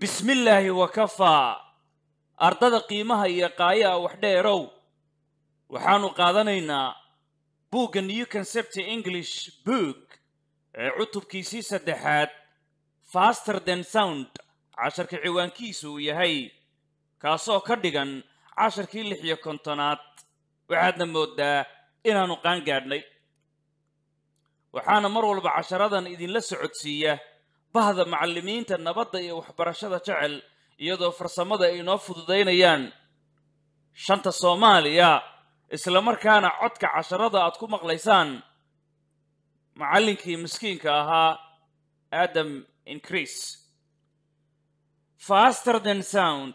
bismi illaahi wakafaa ardada qiimaha iyo qaayaha ah wax dheerow waxaannu qaadanaynaa buugga new concept english boog ee cutubkiisii saddexaad faster than sound casharka ciwaankiisu uu yahay kaasoo ka dhigan casharkii lix iyo kontonaad waxaadna mooddaa inaannu qaan gaadhnay waxaana mar walba casharadan idinla socodsiiya bahda macallimiinta nabadda iyo waxbarashada jecel iyadoo farsamada ay noo fududaynayaan shanta soomaaliya islamarkaana codka casharada aad ku maqlaysaan macallinkii miskiinka ahaa adam increase faster than sound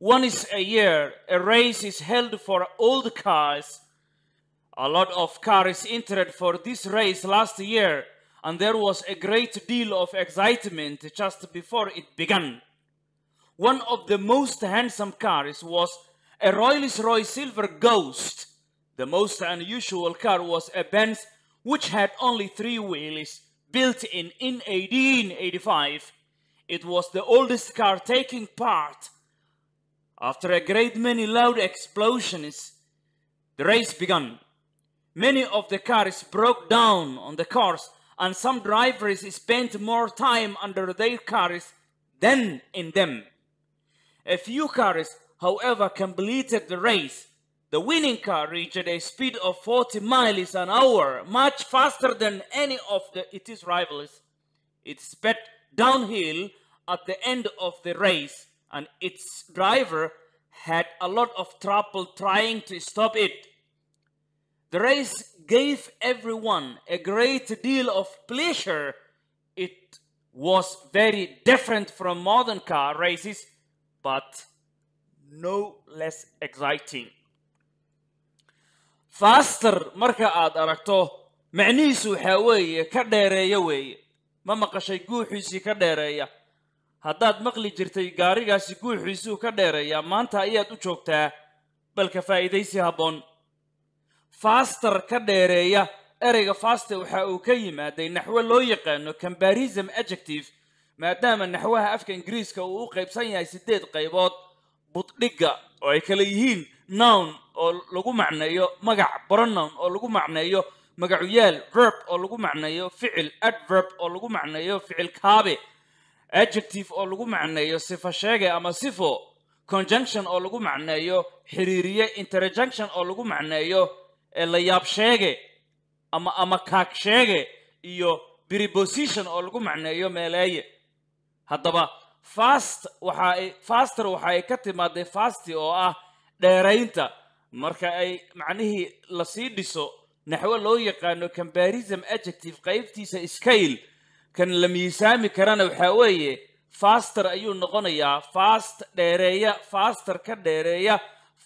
once a year a race is held for old cars a lot of cars entered for this race last year and there was a great deal of excitement just before it began. One of the most handsome cars was a Rolls Royce Silver Ghost. The most unusual car was a Benz which had only three wheels, built in in 1885. It was the oldest car taking part. After a great many loud explosions, the race began. Many of the cars broke down on the course and some drivers spend more time under their cars than in them. A few cars, however, completed the race. The winning car reached a speed of 40 miles an hour, much faster than any of the, its rivals. It sped downhill at the end of the race, and its driver had a lot of trouble trying to stop it. The race gave everyone a great deal of pleasure, it was very different from modern car races, but no less exciting faster marka aad aragto macnihiisu waxaa weeye ka dheereeya weeye ma maqashay guuxiisii ka dheereeya haddaad maqli jirtay gaarigaasi guuxiisuu ka dheereeya maanta ayaad u joogtaa balka faa'iidaysi habboon faster ka dheereeya ereyga faster waxa uu ka yimaaday naxwo loo yaqaano combarism adjective maadaama naxwaha afka ingiriiska uu u qaybsan yahay siddeed qaybood buddhigga oo ay kala yihiin nown oo lagu macneeyo magac pronown oo lagu macneeyo magacuyaal verb oo lagu macneeyo ficil adverb oo lagu macneeyo ficil kaabe adjective oo lagu macneeyo sifa sheege ama sifo conjunction oo lagu macneeyo xiriiriye interjunction oo lagu macneeyo ee la yaab sheege ama ama kaag sheege iyo preposition oo lagu macneeyo meeleeye haddaba fast waxa ay faster waxa ay ka timaadee fasti oo ah dheeraynta marka ay macnihii lasii dhiso naxwo loo yaqaano combarism adjective qaybtiisa scale kan la miisaami karana waxaa weeye faster ayuu noqonayaa fast dheereeya faster ka dheereeya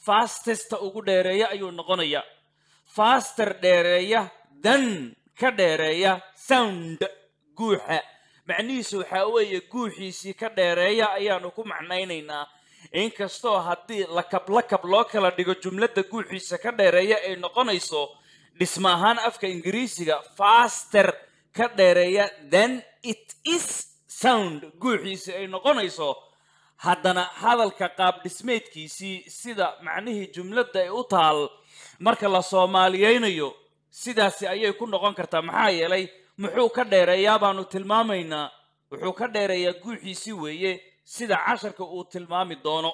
fastesta ugu dheereeya ayuu noqonayaa faster dheereeya dan ka dheereeya sound guuxa macnihiisu waxaa weeye guuxiisii ka dheereeya ayaanu ku macnaynaynaa inkastoo haddii lakablakab loo kala dhigo jumladda guuxiisa ka dheereeya ay noqonayso dhismo ahaan afka ingiriisiga faster ka dheereeya then it is sound guuxiisii ay noqonayso haddana hadalka qaab dhismeedkiisii sida macnihii jumladda ay u taal marka la soomaaliyeynayo sidaasi ayay ku noqon kartaa maxaa yeelay muxuu ka dheereeyaa baanu tilmaamaynaa wuxuu ka dheereeyaa guuxiisii weeye sida casharka uu tilmaami doono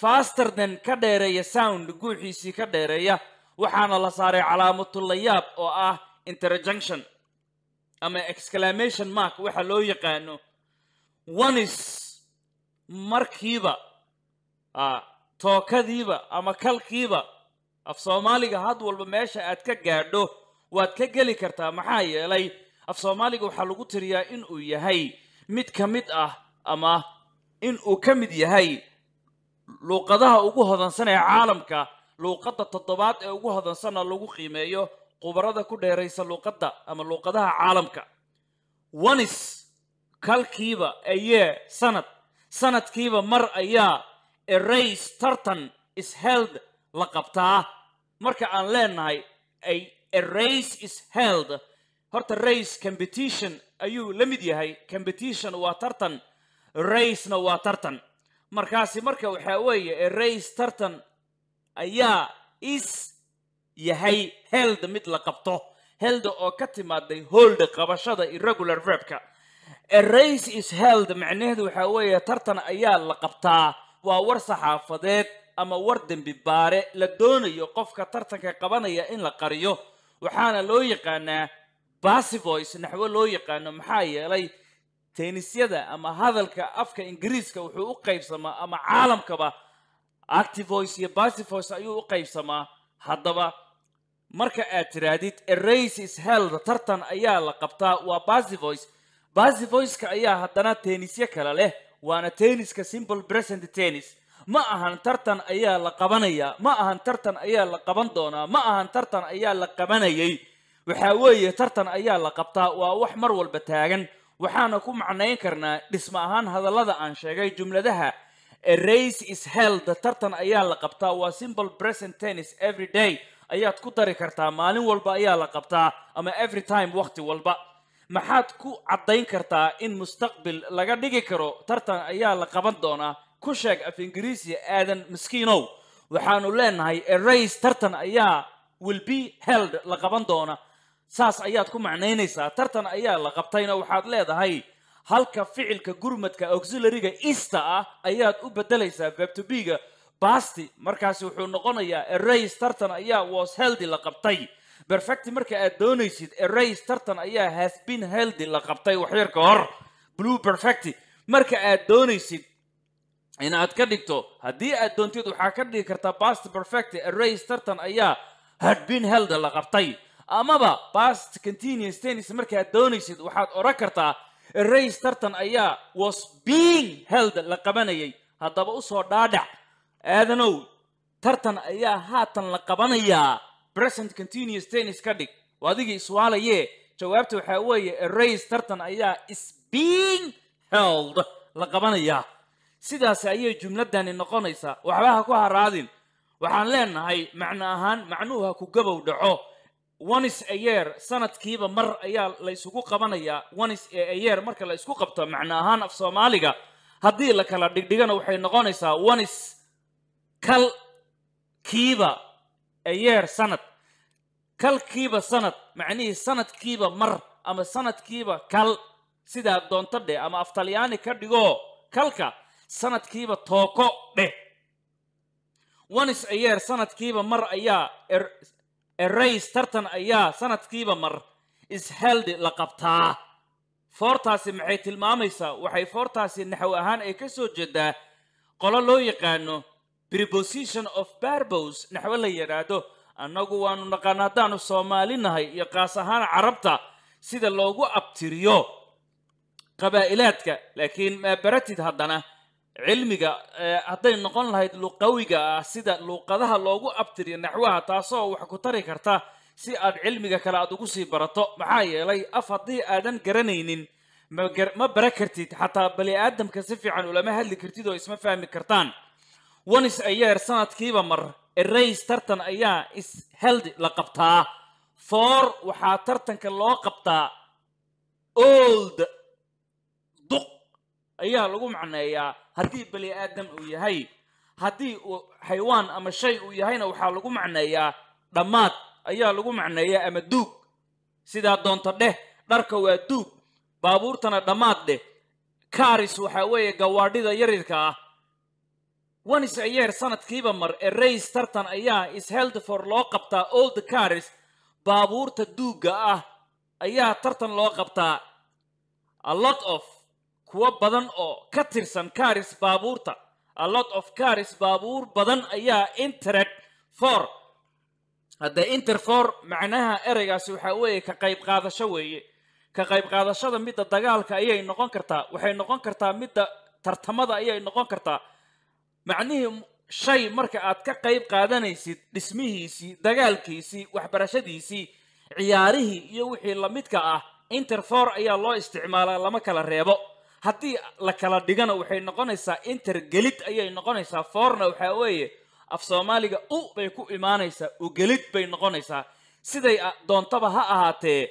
fasterden ka dheereeya sound guuxiisii ka dheereeya waxaana la saaray calaamatulayaab oo ah interjunction ama exclamation mark waxa loo yaqaano onis markiiba ah, tookadiiba ama kalkiiba af soomaaliga had walba meesha aad ka gaadho waad ka geli kartaa maxaa yeelay af soomaaliga waxaa lagu tiriyaa inuu yahay mid ka mid ah ama in uu ka mid yahay luuqadaha ugu hodansan ee caalamka luuqadda toddobaad ee ugu hodansanna lagu qiimeeyo khubarada ku dheeraysa luuqadda ama luuqadaha caalamka wanis kalkiiba ayee sanad sanadkiiba mar ayaa erays tartan isheld la qabtaa marka aan leenahay a race is held horta race competition ayuu la mid yahay competition waa tartan racena waa tartan markaasi marka waxaa weeye race tartan ayaa is yahay held mid la qabto held oo ka timaaday hold qabashada irregular verbka race is held macnaheedu waxaa weeye tartan ayaa la qabtaa waa war saxaafadeed ama war dembi baare la doonayo qofka tartanka qabanaya in la qariyo waxaana loo yaqaanaa basivoice naxwo loo yaqaano maxaa yeelay tenisyada ama hadalka afka ingiriiska wuxuu u qaybsamaa ama caalamkaba activoice iyo basivoice ayuu u qaybsamaa haddaba marka aad tiraahdid erace is held tartan ayaa la qabtaa waa basivoice basivoiceka ayaa haddana tenisyo kale leh waana teniska simple present tennis ma ahan tartan ayaa la qabanayaa ma ahan tartan ayaa la qaban doonaa ma ahan tartan ayaa la qabanayay waxaa weeye tartan ayaa la qabtaa waa wax mar walba taagan waxaana ku macnayn karnaa dhisma ahaan hadallada aan sheegay jumladaha race is held tartan ayaa la qabtaa waa simple present tennis every day ayaad ku dari kartaa maalin walba ayaa la qabtaa ama every time waqti walba maxaad ku caddayn kartaa in mustaqbil laga dhigi karo tartan ayaa la qaban doonaa ku sheeg af ingiriisi aadan miskiinow waxaanu leenahay erays tartan ayaa will be held la qaban doona saas ayaad ku macnaynaysaa tartan ayaa la qabtayna waxaad leedahay halka ficilka gurmadka auxilariga easter ah ayaad u bedelaysaa vabtobiga basti markaasi wuxuu noqonayaa erays tartan ayaa was heldi la qabtay perfecti marka aad doonaysid erays tartan ayaa has been heldi la qabtay waxyar ka hor blue perfecti marka aad doonaysid in aad ka dhigto haddii aad doontid waxaa ka dhigi kartaa past perfect arrays tartan ayaa had been held la qabtay amaba past continuous tennis markaad doonaysid waxaad odhan kartaa arrays tartan ayaa was being held la qabanayay haddaba usoo dhaadhac aadanow tartan ayaa haatan la qabanayaa present continuous tennis ka dhig adigii adiga iswaalaye jawaabta waxaa weeye arrays tartan ayaa is being held la qabanayaa sidaasi ayay jumladani noqonaysaa waxba ha ku haraadin waxaan leenahay macno ahaan macnuhu ha ku gabow dhaco onis ayeer sanadkiiba mar ayaa la ysugu qabanayaa onis ee ayeer marka la ysku qabto macno ahaan af soomaaliga haddii la kala dhigdhigana waxay noqonaysaa onis kal kiiba ayeer sanad kalkiiba sanad macnihii sanadkiiba mar ama sanadkiiba kal sidaa doonta dheh ama aftalyaani ka dhigoo kalka sanadkiiba tooko dheh wanis ayeer sanadkiiba mar ayaa erays tartan ayaa sanadkiiba mar ishaldi la qabtaa foortaasi maxay tilmaamaysaa waxay foortaasi naxw ahaan ay ka soo jeedaa qolo loo yaqaano preposition of barbos naxwo la yidhaahdo annagu waanu naqaana haddaanu soomaali nahay iyo kaas ahaan carabta sida loogu abtiriyo qabaa'ilaadka laakiin maabaratid haddana cilmiga eh, hadday noqon lahayd luqawiga ah sida luuqadaha loogu abtiriyo naxwaha taasoo wax ku tari karta si aad cilmiga kale aad ugu sii barato maxaa yeelay af haddii aadan garanaynin ma bara kartid xataa bani aadamka si fiican ulama hadli kartid oo isma fahmi kartaan wanis ayeer sanadkiiba mar erays tartan ayaa isheld la qabtaa foor waxaa tartanka loo qabtaa old ayaa lagu macneeyaa haddii bani aadam uu yahay haddii uu xaywaan ama shay uu yahayna waxaa lagu macneeyaa dhammaad ayaa lagu macneeyaa ama duug sidaa doonto dheh dharka waa duug baabuurtana dhammaad dheh karis waxaa weeye gawaadhida yarirka ah wanis ayeer sanadkiiba mar ee rays tartan ayaa isheldefor loo qabtaa old karis baabuurta duugga ah ayaa tartan loo qabtaa a lot of kuwo badan oo ka tirsan karis baabuurta a lot of caris baabuur badan ayaa intered for haddee interfor macnaha ereygaasi waxaa weeye ka qayb qaadasho weeye ka qayb qaadashada midda dagaalka ayay noqon kartaa waxay noqon kartaa midda tartamada ayay noqon kartaa macnihii shay marka aad ka qayb qaadanaysid dhismihiisii dagaalkiisii waxbarashadiisii ciyaarihii iyo wixii lamidka ah interfor ayaa loo isticmaalaa lama kala reebo haddii la kala dhigana waxay noqonaysaa intergelid ayay noqonaysaa foorna waxaa weeye af soomaaliga u bay ku imaanaysaa ugelid bay noqonaysaa siday doontaba ha ahaatee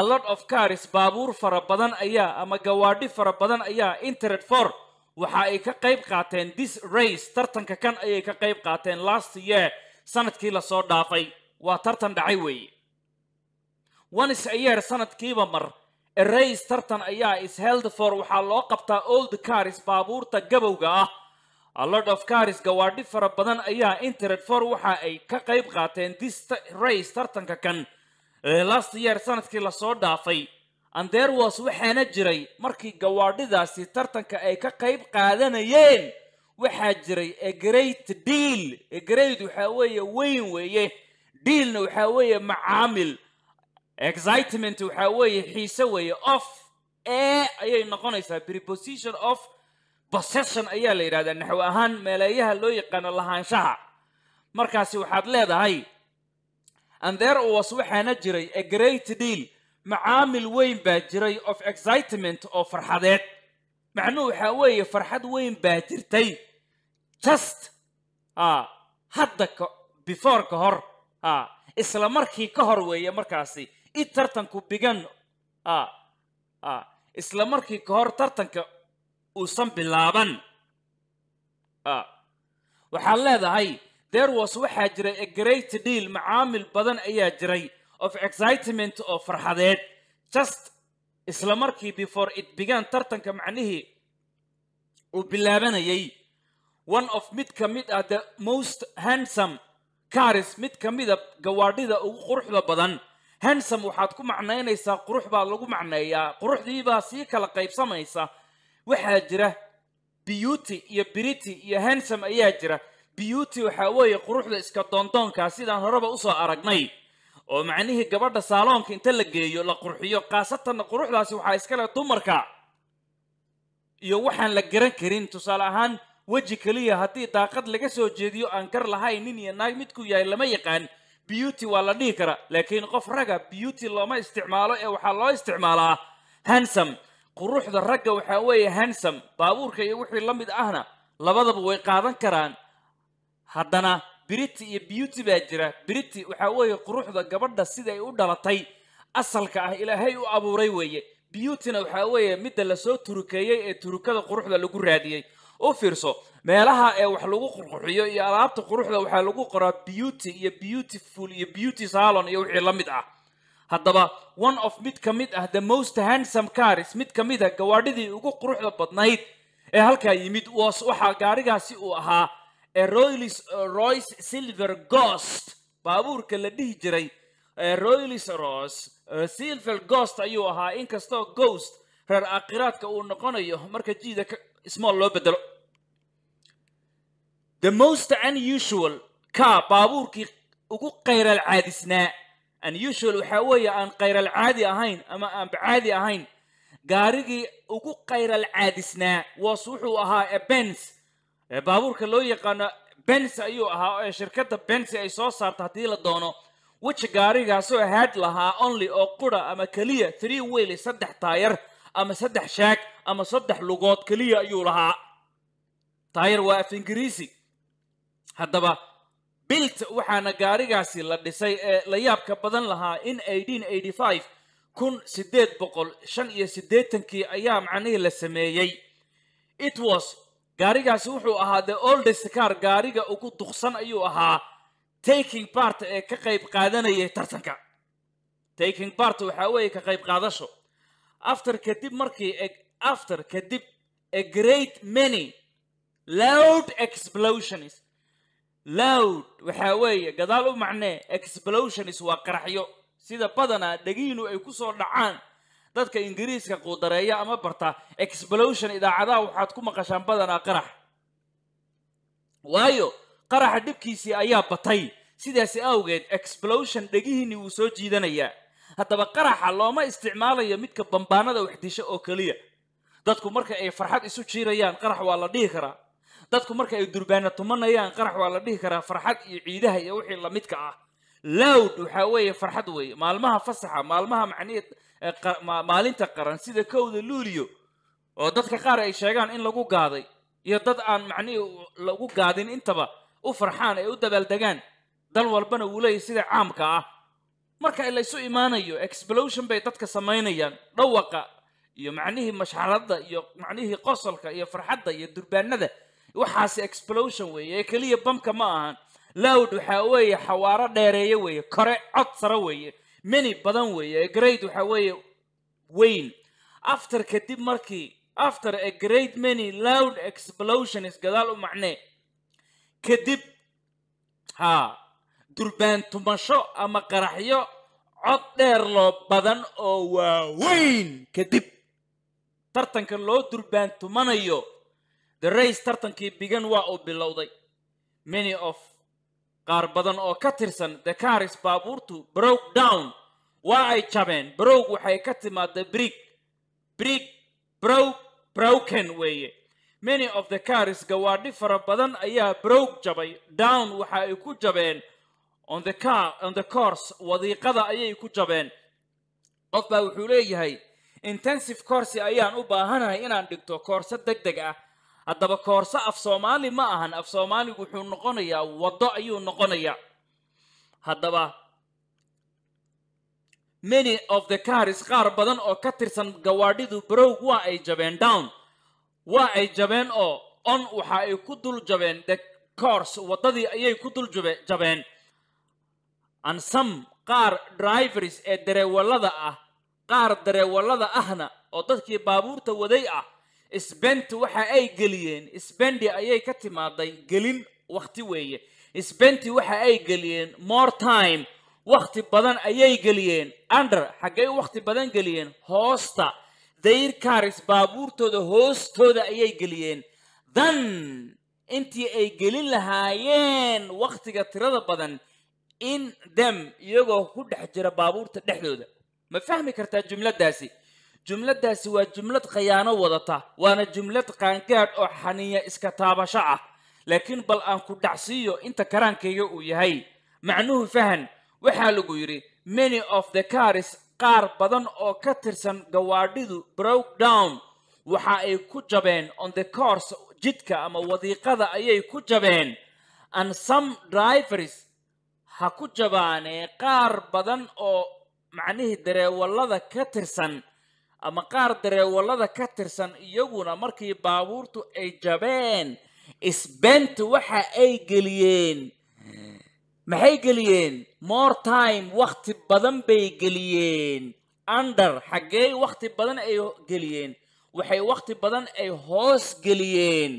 a lot of caris baabuur fara badan ayaa ama gawaadhi fara badan ayaa intered for waxa ay ka qayb qaateen this race tartanka kan ayay ka qayb qaateen last year sanadkii lasoo dhaafay waa tartan dhacay weeye once a year sanadkiiba mar erays tartan ayaa isheldfor waxaa loo qabtaa old caris baabuurta gabowga ah alord of caris gawaadhi fara badan ayaa for waxa ay ka qayb qaateen dis rays tartanka kan last year sanadkii lasoo dhaafay anderwos waxaana jiray markii gawaadhidaasi tartanka ay ka qayb qaadanayeen waxaa jiray egreat deal egreat waxaa weeye weyn weeye dealna waxaa weeye macaamil excitement waxaa weeye xiise weeye of e ayay noqonaysaa preposition of possession ayaa la yidhahdaa naxw ahaan meeleeyaha loo yaqaano lahaanshaha markaasi waxaad leedahay and there was waxaana jiray a great deal macaamil weyn baa jiray of excitement oo farxadeed macnuhu waxaa weeye farxad weyn baa jirtay just a hadda before ka hor isla markii ka hor weeye markaasi i tartanku bigan isla markii ka hor tartanka uusan bilaaban waxaad leedahay deer was waxaa jiray a great deal macaamil badan ayaa jiray of excitement oo farxadeed just isla markii before it began tartanka macnihii uu bilaabanayay one of mid ka mid ah the most handsome caris mid ka mida ah gawaadhida ugu quruxda badan hansam waxaad ku macnaynaysaa qurux baa lagu macneeyaa quruxdiibaa sii kala qaybsamaysa waxaa jira beauty iyo brity iyo hansam ayaa jira beauty waxaa weeye quruxda iska doondoonkaa sidaan horeba usoo aragnay oo macnihii gabadha saaloonka inta la geeyo la qurxiyo khaasatanna quruxdaasi waxaa iskale dumarka iyo waxaan la garan karin tusaale ahaan weji keliya haddii daaqad laga soo jeediyo aan gar lahayn nin iyo naag midkuu yahay lama yaqaan beauty waa la dhihi karaa laakiin qof ragga beauty looma isticmaalo ee waxaa loo isticmaalaa hansam quruxda ragga waxaa weeye hansam baabuurka iyo wixii la mid ahna labadaba way qaadan karaan haddana brity iyo beauty baa jira brity waxaa weeye quruxda gabadha siday u dhalatay asalka ah ilaahay u abuuray weeye beautyna waxaa weeye midda lasoo turukeeyey ee turukada quruxda lagu raadiyey u fiirso meelaha ee wax lagu qurquxiyo iyo alaabta quruxda waxaa lagu qoraa beauty iyo beautiful iyo beauty salon iyo wixii la mid ah haddaba one of mid ka mid ah the most handsome caris mid ka mid a ah gawaadhidii ugu quruxda badnayd ee halkaa yimid waxaa gaarigaasi uu ahaa roylis royce silver gost baabuurka la dhihi jiray roylis royce silver gost ayuu ahaa inkastoo ghost reer akiraadka uu noqonayo marka jiida small loo beddelo the most unusual ka baabuurkii ugu khayral caadisnaa unusual waxaa weeye aan kayral caadi ahayn ama aanba caadi ahayn gaarigii ugu khayral caadisnaa was wuxuu ahaa ebens baabuurka loo yaqaano bens ayuu ahaa ee shirkadda bensi ay soo saarta haddii la doono weji gaarigaasoo haad lahaa only oo qura ama keliya three weyli saddex taayar ama saddex shaag ama saddex lugood keliya ayuu lahaa taayar waa af ingiriisi haddaba bilt waxaana gaarigaasi la dhisay ee la yaabka badan lahaa in kun sideed boqol shan iyo siddeetankii ayaa macnihii la sameeyey it was gaarigaasi wuxuu ahaa the oldest car gaariga ugu duqsan ayuu ahaa taking part ee ka qayb qaadanaya tartanka taking part waxaa weeye ka qayb qaadasho after kadib markii after kadib a great many loud explosions loud waxaa weeye gadaal u macnee explotionis waa qaraxyo sida badanaa dhegiinu ay ku soo dhacaan dadka ingiriiska quudareeya ama barta explotion idaacadaha waxaad ku maqashaan badanaa qarax waayo qaraxa dhibkiisii ayaa batay sidaas awgeed explotion dhegihiinni wuu soo jiidanayaa haddaba qaraxa looma isticmaalayo midka bambaanada waxdisho oo keliya dadku marka ay farxad isu jiirayaan qarax waa la dhihi karaa dadku marka ay durbaana tumanayaan qarax waa la dhihi karaa farxad iyo ciidaha iyo wixii lamidka ah lowd waxaa weeye farxad weeye maalmaha fasaxa maalmaha macnihi maalinta qaran sida kowda luuliyo oo dadka qaar ay sheegaan in lagu gaaday iyo dad aan macnihii lagu gaadin intaba u farxaan ay u dabaaldegaan dal walbana wuu leeyahy sida caamka ah marka laysu imaanayo explotion bay dadka samaynayaan dhawaqa iyo macnihii mashxaradda iyo macnihii qosolka iyo farxadda iyo durbaanada waxaas explosion weeye ee keliya bamka ma ahan lowd waxaa weeye xawaaro dheereeye weeye kore cod sare weeye meni badan weeye grade waxaa weeye weyn after kadib markii after a great many loud explosions gadaal u macnee kadib haa durbaantumasho ama qaraxyo cod dheer loo badan oo waaweyn kadib tartanka loo durbaantumanayo the race tartankii bigan waa uu bilowday many of qaar badan oo ka tirsan the caris baabuurtu broke down waa ay jabeen broke waxay ka timaada brig brig broke broken weeye many of the caris gawaadhi fara badan ayaa broke jabay down waxa ay ku jabeen on the car on the course wadiiqada ayay ku jabeen qof baa wuxuu leeyahay intensive course ayaan u baahanahay inaan dhigto koorse deg deg ah haddaba koorso af soomaali ma ahan af soomaaligu wuxuu noqonayaa waddo ayuu noqonayaa haddaba many of the caris qaar badan oo ka tirsan gawaadhidu barowg waa ay jabeen down waa ay jabeen oo on waxa ay ku dul jabeen the cours waddadii ayay ku dul jabeen and some qaar drivers ee dareewallada ah qaar dareewallada ahna oo dadkii baabuurta waday ah isbentu waxa ay geliyeen isbendi ayay ka timaaday gelin wakhti weeye isbenti waxa ay geliyeen more time wakti badan ayay geliyeen under xaggay wakhti badan geliyeen hoosta dayr karis baabuurtooda hoostooda ayay geliyeen dan intii ay gelin lahaayeen wakhtiga tirada badan in dem iyagoo ku dhex jira baabuurta dhexdooda ma fahmi kartaa jumladaasi jumladaasi waa jumlad khayaano wadata waana jumlad qaangaadh oo xaniya iska taabasho ah laakiin bal aan ku dhacsiiyo inta karaankayga uu yahay macnuhu fahan waxaa lagu yidhi many of the caris qaar badan oo ka tirsan gawaadhidu broke down waxa ay ku jabeen on the course jidka ama wadiiqada ayay ku jabeen and some drivers ha ku jabaane qaar badan oo macnihii dareewallada ka tirsan ama qaar dareewallada ka tirsan iyaguna markii baabuurtu ay jabeen isbeenta waxa ay geliyeen maxay geliyeen more time wakhti badan bay geliyeen under xaggee wakhti badan ay geliyeen waxay wakhti badan ay hoos geliyeen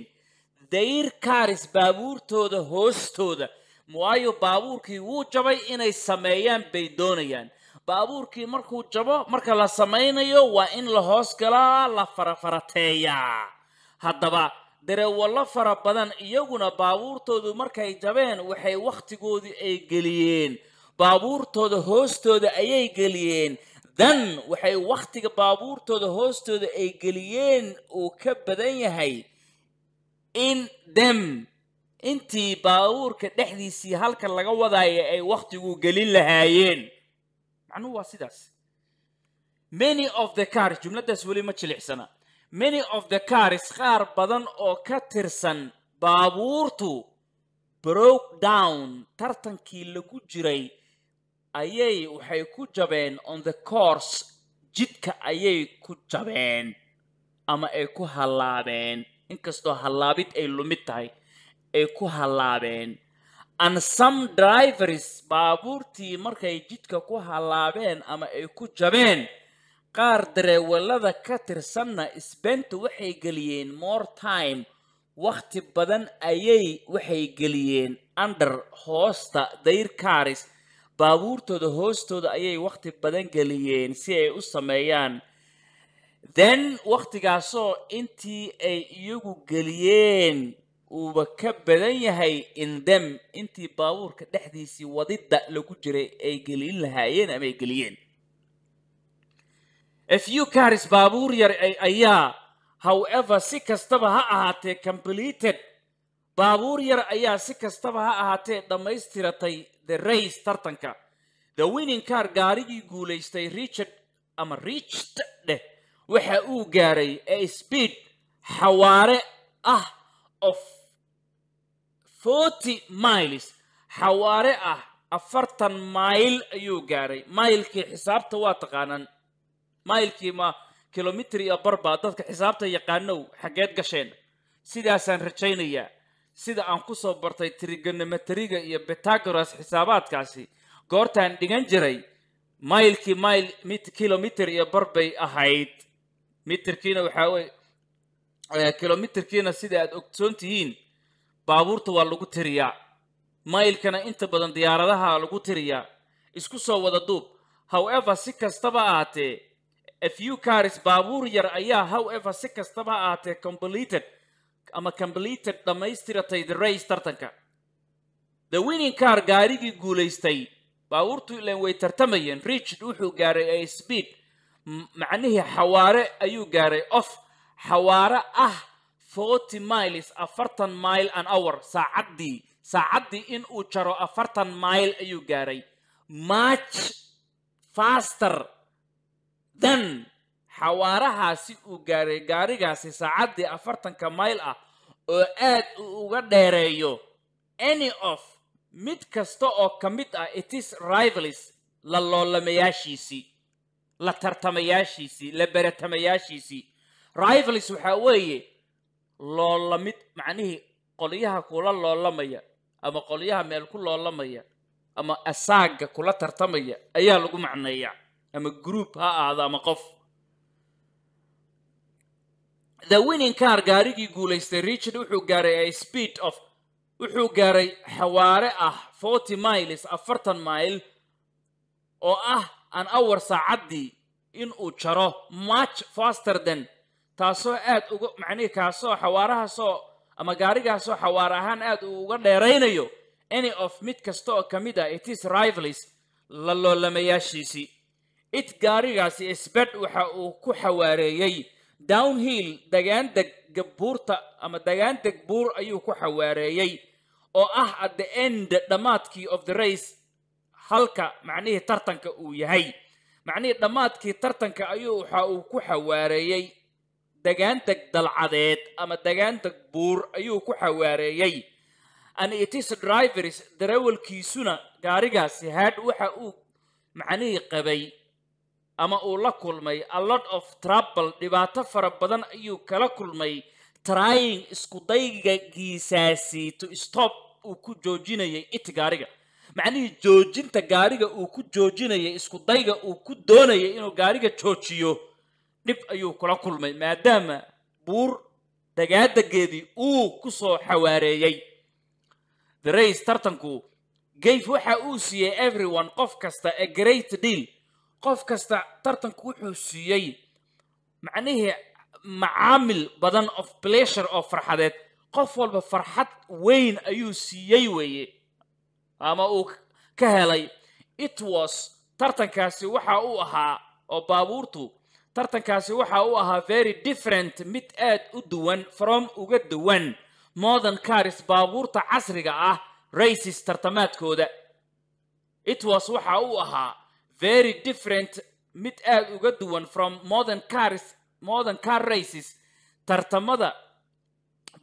dayr kaaris baabuurtooda hoostooda waayo baabuurkii wuu jabay inay sameeyaan bay doonayaan baabuurkii markuu jabo marka la samaynayo waa in la hoos galaa la farafarateeyaa haddaba darewallo fara badan iyaguna baabuurtoodu markay jabeen waxay wakhtigoodii ay geliyeen baabuurtooda hoostooda ayay geliyeen dan waxay wakhtiga baabuurtooda hoostooda ay geliyeen uu ka badan yahay in dem intii baabuurka dhexdiisii halka laga wadaayo ay wakhtigu gelin lahaayeen macnuhu waa sidaas many of the cars jumladaas weli ma jilicsana many of the cars qaar badan oo ka tirsan baabuurtu broke down tartankii lagu jiray ayay waxay ku jabeen on the course jidka ayay ku jabeen ama ay ku hallaabeen inkastoo hallaabid ay lumid tahay ay ku hallaabeen and some drivers baabuurtii markay jidka ku halaabeen ama ay ku jabeen qaar dareewallada ka tirsanna sbenta waxay geliyeen more time wakhti badan ayay waxay geliyeen under hoosta dayr dayrkaris baabuurtooda hoostooda ayay wakhti badan geliyeen si ay u sameeyaan then wakhtigaasoo intii ay iyagu geliyeen uuba ka badan yahay indem intii baabuurka dhexdiisii wadidda lagu jiray ay gelin lahaayeen ama ay geliyeen fu caris baabuur yar ayaa however si kastaba ha ahaatee completed baabuur yar ayaa si kastaba ha ahaatee dhammaystiratay the race tartanka the winning car gaarigii guulaystay richard ama richd dheh waxa uu gaaray ee speed xawaare ah of forty miles xawaare ah afartan mayl ayuu gaaray maylkii xisaabta waa taqaanaan maylkii ma kilomitr iyo barbaa dadka xisaabta yaqaanow xaggeed gasheen sidaasaan rajaynayaa sida aan ku soo bartay trigonometriga iyo betagoras xisaabaadkaasi goortaan dhigan jiray maylkii mayl kilomitr iyo bar bay ahayd mitrkiina waxaa weye eh, kilomitrkiina sida aad ogsoon tihiin baabuurta waa lagu tiriyaa maylkana inta badan diyaaradaha lagu tiriyaa isku soo wada duub however si kastaba ahaatee fu caris baabuur yar ayaa however si kastaba ha ahaatee completed ama completed dhammaystiratay the race tartanka the winning car gaarigii guulaystay baabuurtu ilan way tartamayeen richard wuxuu gaaray a speed macnihii xawaare ayuu gaaray of xawaare ah forty miles afartan mile an hour saacaddii saacaddii inuu jaro afartan mile ayuu gaaray march faster than xawaarahaasi uu gaaray gaarigaasi saacaddii afartanka mile ah oo aad uu uga dheereeyo any of mid kasta oo ka mid ah itis rivals la loolamayaashiisii la tartamayaashiisii la beratamayaashiisii rivals waxaa weeye loolla mid macnihii qolyaha kula loolamaya ama qolyaha meel ku loolamaya ama asaaga kula tartamaya ayaa lagu macneeyaa ama group ha ahaado ama qof the winning car gaarigii guulaystay richard wuxuu gaaray a speed of wuxuu gaaray xawaare ah forty miles afartan mile oo ah an awar saacaddii inuu jaro much faster than taasoo aad uga macnihii kaasoo xawaarahaasoo ama gaarigaasoo xawaar ahaan aad uu uga dheeraynayo any of mid kasta oo ka mid ah itis rivals la loolamayaashiisii it gaarigaasi isbed waxa uu ku xawaareeyey downhill dagaan degga buurta ama dagaan deg buur ayuu ku xawaareeyey oo ah at the end dhammaadkii of the race halka macnihii tartanka uu yahay macnihii dhammaadkii tartanka ayuu waxa uu ku xawaareeyey dagaanta dalcadeed ama dagaanta buur ayuu ku xawaareeyey anitis drivers darawalkiisuna gaarigaasi had waxa uu macnihii qabay ama uu la kulmay a lot of trouble dhibaato fara badan ayuu kala kulmay trying iskudaygiisaasi to stop uu ku joojinayay it gaariga macnihii joojinta gaariga uu ku joojinayay iskudayga uu ku doonayay inuu gaariga joojiyo dhib ayuu kula kulmay maadaama buur dagaadageedii uu ku soo xawaareeyey the race tartanku gayf waxa uu siiyey everyone qof kasta a great deal qof kasta tartanku wuxuu siiyey macnihii macaamil badan of pleasure oo farxadeed qof walba farxad weyn ayuu siiyey weeye ama uu ka helay it was tartankaasi waxa uu ahaa oo baabuurtu tartankaasi waxa uu ahaa very different mid aad u duwan from uga duwan modern caris baabuurta casriga ah races tartamaadkooda itwas waxa uu ahaa very different mid aad uga duwan from modern caris modern car races tartamada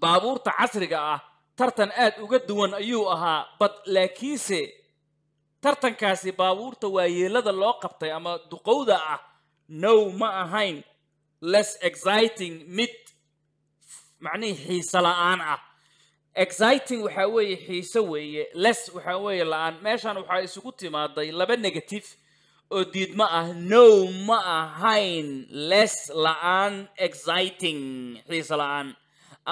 baabuurta casriga ah tartan aad uga duwan ayuu ahaa bad laakiinse tartankaasi baabuurta waayeelada loo qabtay ama duqowda ah now ma ahayn less exciting mid macnihii xiise la-aan ah exciting waxaa weeye xiise weeye less waxaa weeye la-aan meeshan waxaa isugu timaaday laba negative oo diidmo ah now ma ahayn less la-aan exciting xiise la-aan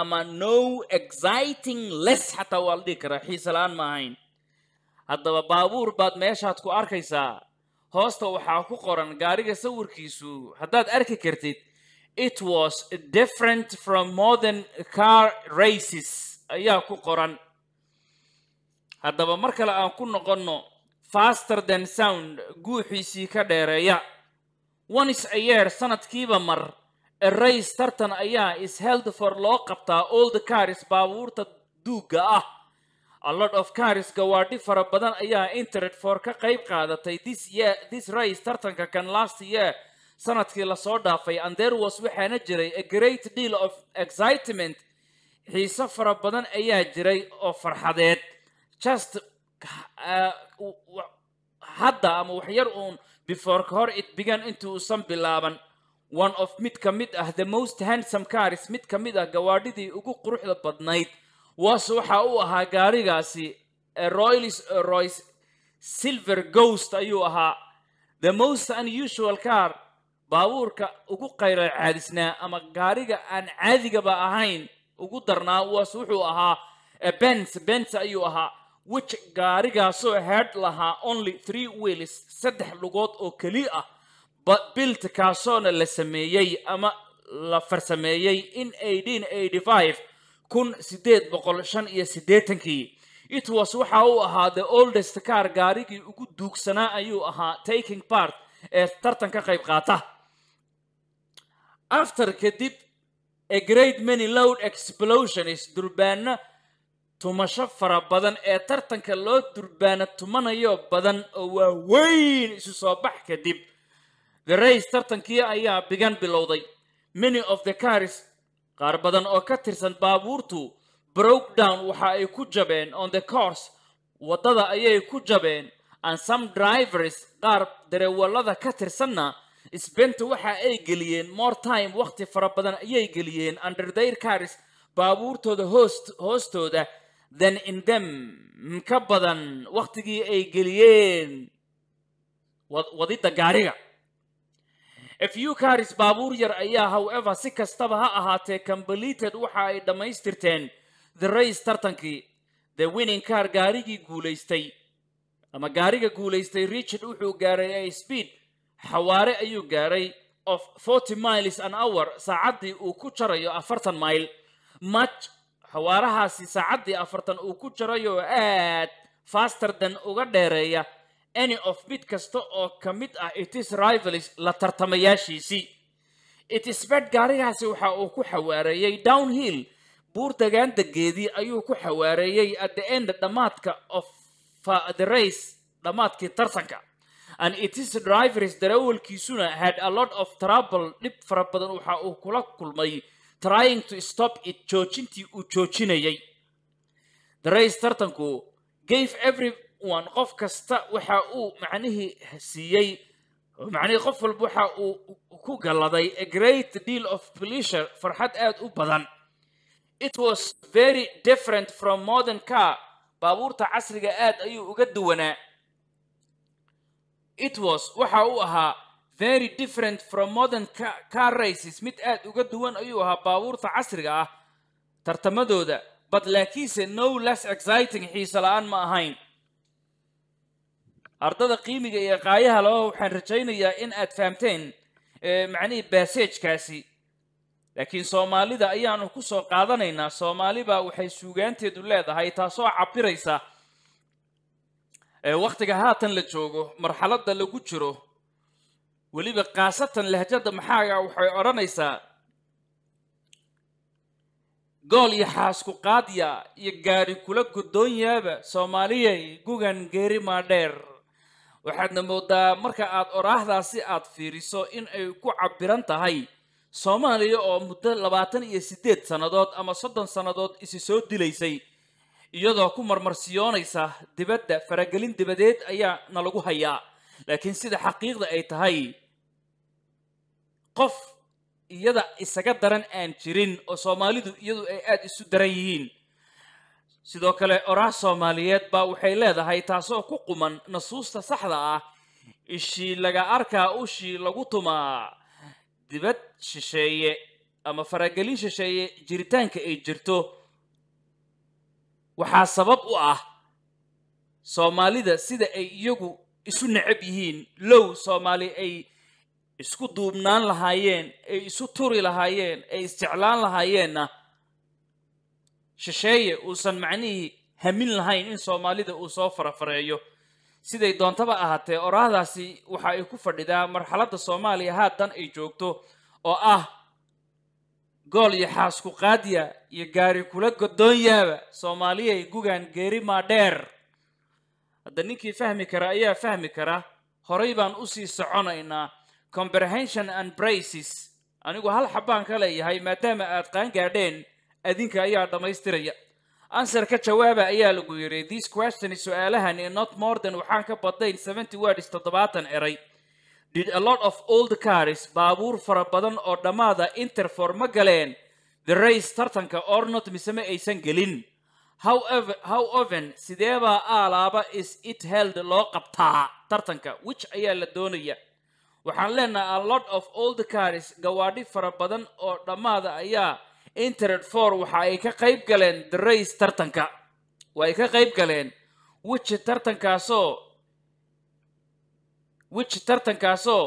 ama no exciting less xataa waa la dhihi karaa xiise la-aan ma ahayn haddaba baabuur baad meeshaad ku arkaysaa hoosta waxaa ku qoran gaariga sawirkiisu haddaad arki kartid it was different from modern car races ayaa ku qoran haddaba mar kale aan ku noqonno faster than sound guuxiisii ka dheereeya onis ayeer sannadkiiba mar erays tartan ayaa is held for loo qabtaa old cars baabuurta duugga ah a lot of cars gawaadhi fara badan ayaa internet for ka qayb qaadatay this year this race tartanka kan last year sanadkii lasoo dhaafay and there was waxaana jiray a great deal of excitement xiiso fara badan ayaa jiray oo farxadeed just uh, hadda ama waxyar uun before ka hor it began intu usan bilaaban one of mid ka mid ah the most handsome cars mid ka mid ah gawaadhidii ugu quruxda badnayd was waxa uu ahaa gaarigaasi roylis royce silver ghost ayuu ahaa the most unusual car baabuurka ugu qayra caadisnaa ama gaariga aan caadigaba ahayn ugu darnaa was wuxuu ahaa bens bens ayuu ahaa which gaarigaasoo head lahaa only three wheels saddex lugood oo keli ah built kaasoona la sameeyey ama la farsameeyey in eighteen eighty five kun sideed boqol shan iyo sideetankii itwas waxa uu ahaa the oldest car gaarigii ugu duugsanaa ayuu ahaa taking part ee tartan ka qayb qaata after kadib a great many loud explotionis durbaano tumasho fara badan ee tartanka loo durbaana tumanayo badan oo waaweyn isu soo bax kadib the race tartankii ayaa bigan bilowday many of the cars qaar badan oo ka tirsan baabuurtu brokedown waxa ay ku jabeen on the course waddada ayay ku jabeen and some drivers qaar dareewallada ka tirsanna sbenta waxa ay geliyeen more time wakhti fara badan ayay geliyeen under their cars baabuurtooda hoost hoostooda then in them ka badan wakhtigii ay geliyeen wadidda gaariga efukaris baabuur yar ayaa however si kastaba ha ahaatee completed waxa ay dhammaystirteen the race tartankii the winning car gaarigii guulaystay ama gaariga guulaystay richard wuxuu gaaray speed xawaare ayuu gaaray of forty miles an hour saacaddii uu ku jarayo afartan mile mach xawaarahaasi saacaddii afartan uu ku jarayo aad faster dan uga dheereeya any of mid kasta oo ka mid ah uh, itis rivals la tartamayaashiisii itisbed gaarigaasi waxa uu ku xawaareeyey downhill buur dagaandageedii ayuu ku xawaareeyey at the end dhammaadka of the race dhammaadkii tartanka an itis drivers darawalkiisuna had a lot of trouble dhib fara badan waxa uu kula kulmay trying to stop it joojintii uu joojinayay the race tartanku gave every waan qof kasta waxa uu macnihii siiyey macnihii qof walba waxa uu ku galladay a great deal of pleasure farxad aad u badan it was very different from modern car baabuurta casriga aad ayuu uga duwanaa it was waxa uu ahaa very different from modern car races mid aad uga duwan ayuu ahaa baabuurta casriga ah tartamadooda but laakiinse no less exciting xiise la-aan ma ahayn ardada qiimiga iyo qaayaha laba waxaan rajaynayaa in aad fahamteen macnihii baasejkaasi laakiin soomaalida ayaanu ku soo qaadanaynaa soomaaliba waxay suugaanteedu leedahay taasoo cabiraysa wakhtiga haatan la joogo marxaladda lagu jiro weliba khaasatan lahjada maxaaga waxay odhanaysaa gool iyo xaasku qaadya iyo gaari kula godoonyaaba soomaaliyay gugan geeri dheer waxaadna moodaa marka aad oraahdaasi aad fiiriso in ay ku cabiran tahay soomaaliya oo muddo labaatan iyo siddeed sannadood ama soddon sannadood isi soo dilaysay iyadoo ku marmarsiyoonaysa dibadda faragelin dibadeed ayaa na lagu hayaa laakiin sida xaqiiqda ay tahay qof iyada isaga daran aan jirin oo soomaalidu iyadu ay aad isu daran yihiin sidoo kale oraah soomaaliyeed baa waxay leedahay taasoo ku quman nasuusta saxda ah ishii laga arkaa ushii lagu tumaa dibad shisheeye ama faragelin shisheeye jiritaanka ay jirto waxaa sabab u ah soomaalida sida ay iyagu isu necab yihiin low soomaali ay isku duubnaan lahaayeen ay isu turi lahaayeen ay isjeclaan lahaayeenna shisheeye uusan macnihii hamin lahayn in soomaalida uu soo farafareeyo siday doontaba ahaatee oraahdaasi waxa ay ku fadhidaa marxaladda soomaaliya haatan ay joogto oo ah gool iyo xaasku qaadiya iyo gaari kula godoonyaaba soomaaliyay gugaan geeri dheer hadda ninkii fahmi kara ayaa fahmi kara horay baan usii soconaynaa comprehension and braces anigu hal xabbaan ka leeyahay maadaama aad qaan gaadheen adinka ayaa dhammaystiraya ka jawaaba ayaa lagu yidhi this question su-aalahani not more than waxaan ka badnayn seventy words toddobaatan eray did a lot of old caris baabuur fara badan oo dhammaada interfor ma galeen the race tartanka ornot mise ma aysan gelin how oven sideebaa aalaaba is it held loo qabtaa tartanka which ayaa la doonaya waxaan leenahay a lot of old caris gawaadhi fara badan oo dhammaada ayaa intered for waxa ay ka qayb galeen the race tartanka waa ay ka qayb galeen wiji tartankaasoo wiji tartankaasoo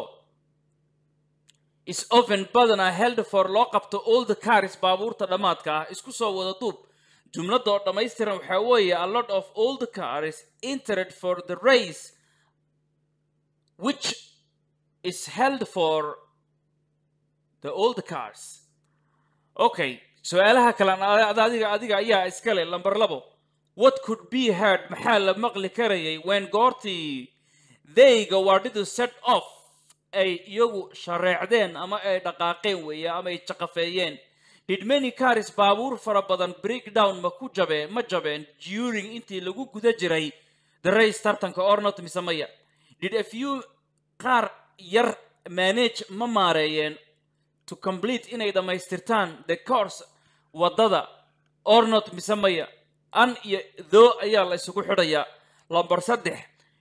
is oven badana held for loo qabto old the caris baabuurta dhammaadka ah isku soo wada duub jumladda oo dhammaystiran waxa weeye a lot of all caris intered for the race which is held for the old cars okay su-aalaha kalean adiga adiga ayaa iskale number labo what could be hard maxaa la maqli karayay wen goortii theyga waa dhidu set off ay iyagu shareecdeen ama ay dhaqaaqeen weeye ama ay jaqafeeyeen did many caris baabuur fara badan breakdown ma ku jabeen ma jabeen during intii lagu guda jiray darays tartanka ornot mise maya did a few qaar yar manage ma maareeyeen to complete inay dhammaystirtaan the course waddada ornot misemaya an iyo doo ayaa la isugu xidhayaa lomber saddex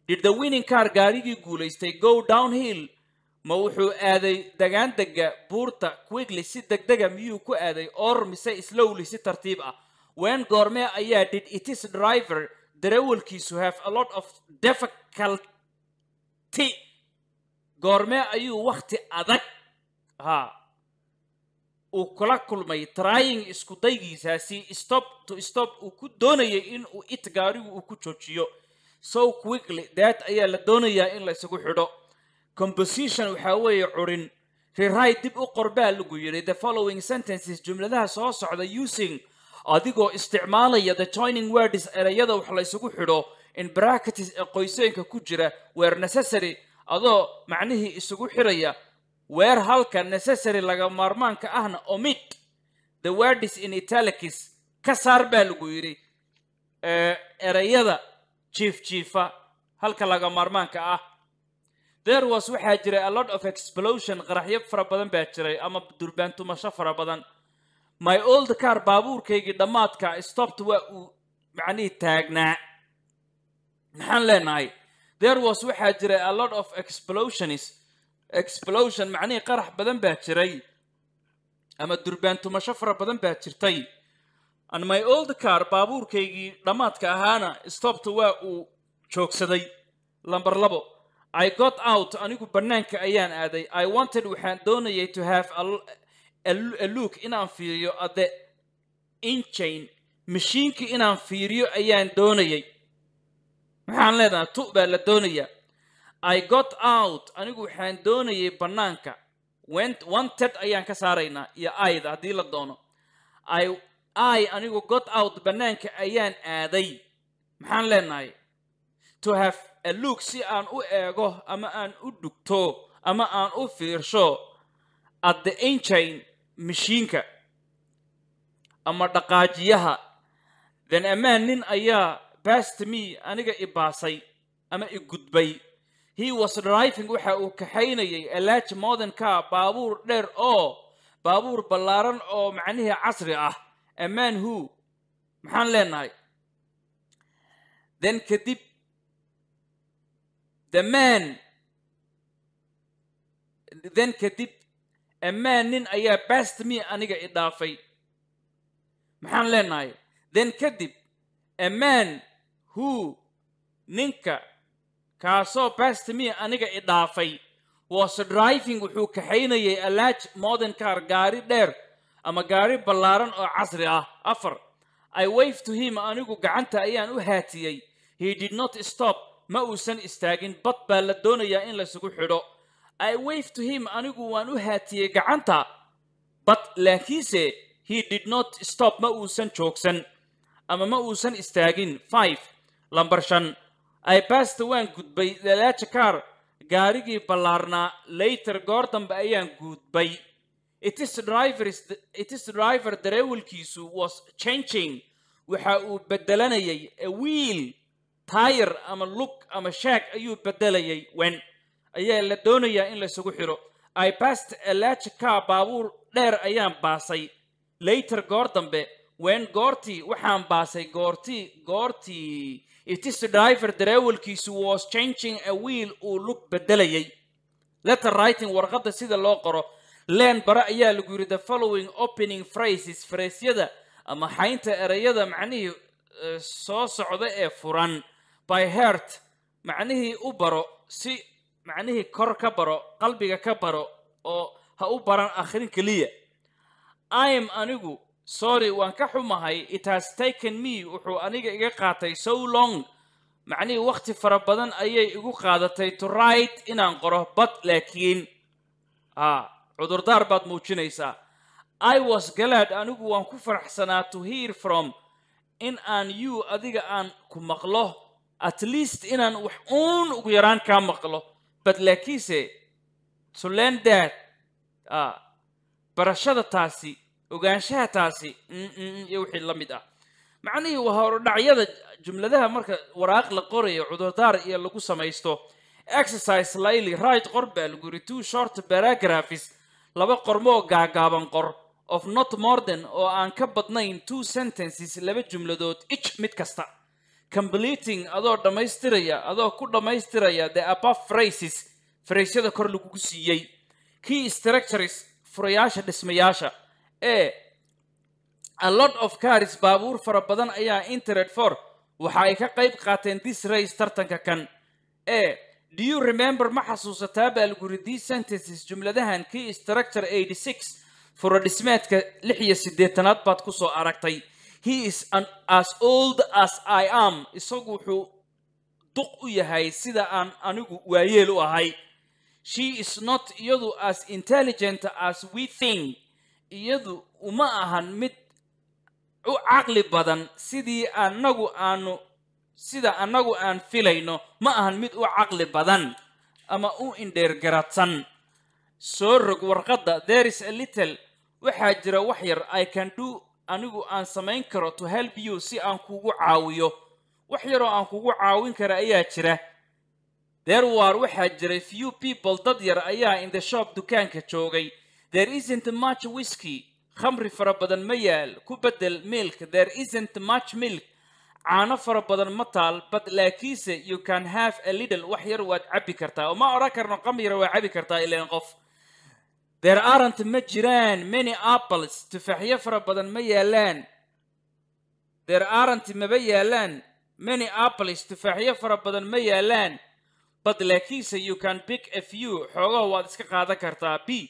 did the winning car gaarigii guulaystay go downhill ma wuxuu aaday dagaan buurta quigley si degdega miyuu ku aaday or mise slowly si tartiib ah wen goormee ayaa did itis driver darawalkiisu have a lot of difficulty goormee ayuu wakhti adag ha uu kula kulmay trying isku daygiisaasi stop to stop uu ku doonayay in uu it gaarigu uu ku joojiyo so quickly that ayaa la doonayaa in laysagu xidho composition waxaa weeye curin rewrite dib u qorbaa lagu yidhi the following sentences jumladaha soo socda using adigoo isticmaalaya the joining words ereyada wax laysagu xidho in bracketes ee qoysooyinka ku jira were necessary adoo macnihii isugu xiraya weer halka necessary laga maarmaanka ahna omit the wordis in italicis ka saar baa lagu yidhi erayada jiif jiifa halka laga maarmaanka ah there was waxaa jiray a lot of explosion qaraxyo fara badan baa jiray ama durbaantumasho fara badan my old car baabuurkaygii dhammaadka stopt waa uu macnihii taagnaa maxaan leenahay there was waxaa jiray a lot of explosionis explosion macnihii qarax badan baa jiray ama durbaan tumasho fara badan baa jirtay an my old car baabuurkaygii dhammaadka ahaana stobta waa uu joogsaday lamber labo i got out anigu bannaanka ayaan aaday i wanted waxaan doonayay to have a look inaan fiiriyo athe injain mashiinkii inaan fiiriyo ayaan doonayay maxaan leedahay tu baa la doonayaa i got out anigu waxaan doonayay bannaanka wanted ayaan ka saaraynaa iyo ida haddii la doono i i anigu got out bannaanka ayaan aaday maxaan leenahay to have a look si aan u eego ama aan u dhugto ama aan u fiirsho at the engine mashiinka ama dhaqaajiyaha then amaan nin ayaa bast me aniga i baasay ama i gudbay he was driving waxa uu kaxaynayay alaaji modern car baabuur dheer oo baabuur ballaaran oo macnihii casri ah a man who maxaan leenahay then kadib the man then kadib a man nin ayaa bast me aniga i dhaafay maxaan leenahay then kadib a man who ninka kaasoo bastmi aniga i dhaafay was driving wuxuu kaxaynayay allarge modern car gaari dheer ama gaari ballaaran oo casri ah afar i wave to him anigu gacanta ayaan u haatiyey he did not stop ma uusan istaagin bad baa la doonayaa in laysugu xidho i wave to him anigu waan u haatiyey gacanta bad laakiinse he did not stop ma uusan joogsan ama ma uusan istaagin five lambar shan ibasta waan gudbay dalaajakaar gaarigii ballaarnaa layter goor dambe ayaan gudbay itis driver dareewalkiisu was changing waxa uu beddelanayay wiil tyre ama lug ama shaag ayuu beddelayay wen ayaa la doonayaa in laysugu xidho ibast elajaka baabuur dheer ayaan baasay layter goor dambe wen goortii waxaan baasay goortii goortii itis driver darawalkiisu was changing a wheel uu lug bedelayay letter writing warqadda sida loo qoro leen bare ayaa lagu yiri the following opening phrases freesyada ama xaynta ereyada macnihii eh, soo socda ee furan by heart macnihii u baro si macnihii kor ka baro qalbiga ka baro oo ha u baran akhrin keliya im anigu sorry waan ka xumahay it has taken me wuxuu aniga iga qaatay so long macnihii wakhti fara badan ayay igu qaadatay to right inaan qoro but laakiin a ah, cudurdaar baad muujinaysaa i was galad anigu waan ku faraxsanaa to hear from in aan you adiga aan ku maqlo at least inaan wax uun ugu yaraan kaa maqlo but laakiinse to learn that ah, barashada taasi ogaanshaha taasi mm, mm, mm, iyo wixii la mid ah macnihii waa horudhacyada jumladaha marka waraaq la qorayo cudurdaar iyo lagu samaysto exercise lily right qor baa lagu yiri two short paragraphs laba qormo oo gaagaaban qor of not more than oo aan ka badnayn two sentences laba jumladood ich mid kasta completing adoo dhammaystiraya adoo ku dhammaystiraya the above phrases fraysyada kor lagugu siiyey key structures furayaasha dhismayaasha e a lot of caris baabuur fara badan ayaa intered for waxa ay ka qayb qaateen this race tartanka kan e do you remember ma xasuusataa baalguri baalguridii sentences jumladahan key structure eighty six furodhismeedka lix iyo siddeetanaad baad ku soo aragtay he is an as old as i am isagu wuxuu duq u yahay sida aan anigu waayeel u ahay she is not iyadu as intelligent as we think iyadu uma ahan mid u caqli badan sidii annagu aanu sida annagu aan filayno ma ahan mid u caqli badan ama u indheer garatsan soo rog warqadda thereis a little waxaa jira wax yar i can do anigu aan samayn karo to help you si aan kugu caawiyo wax yaroo aan kugu caawin kara ayaa jira deerwaar waxaa jiray few people dad yar ayaa in the shop dukaanka joogay there isn't much whiskey khamri fara badan ma yaal ku bedel milk there isn't much milk caano fara badan ma taal but laakiinse you can have a little wax yar waad cabi kartaa oo ma odhan karno qam yar waa cabi kartaa ilan qof there aren't ma jiraan many apples tufaxyo fara badan ma yaalaan there aren't maba yaalaan many apples tufaxyo fara badan ma yaalaan but laakiinse you can pick a few xoogaha waad iska qaadan kartaa b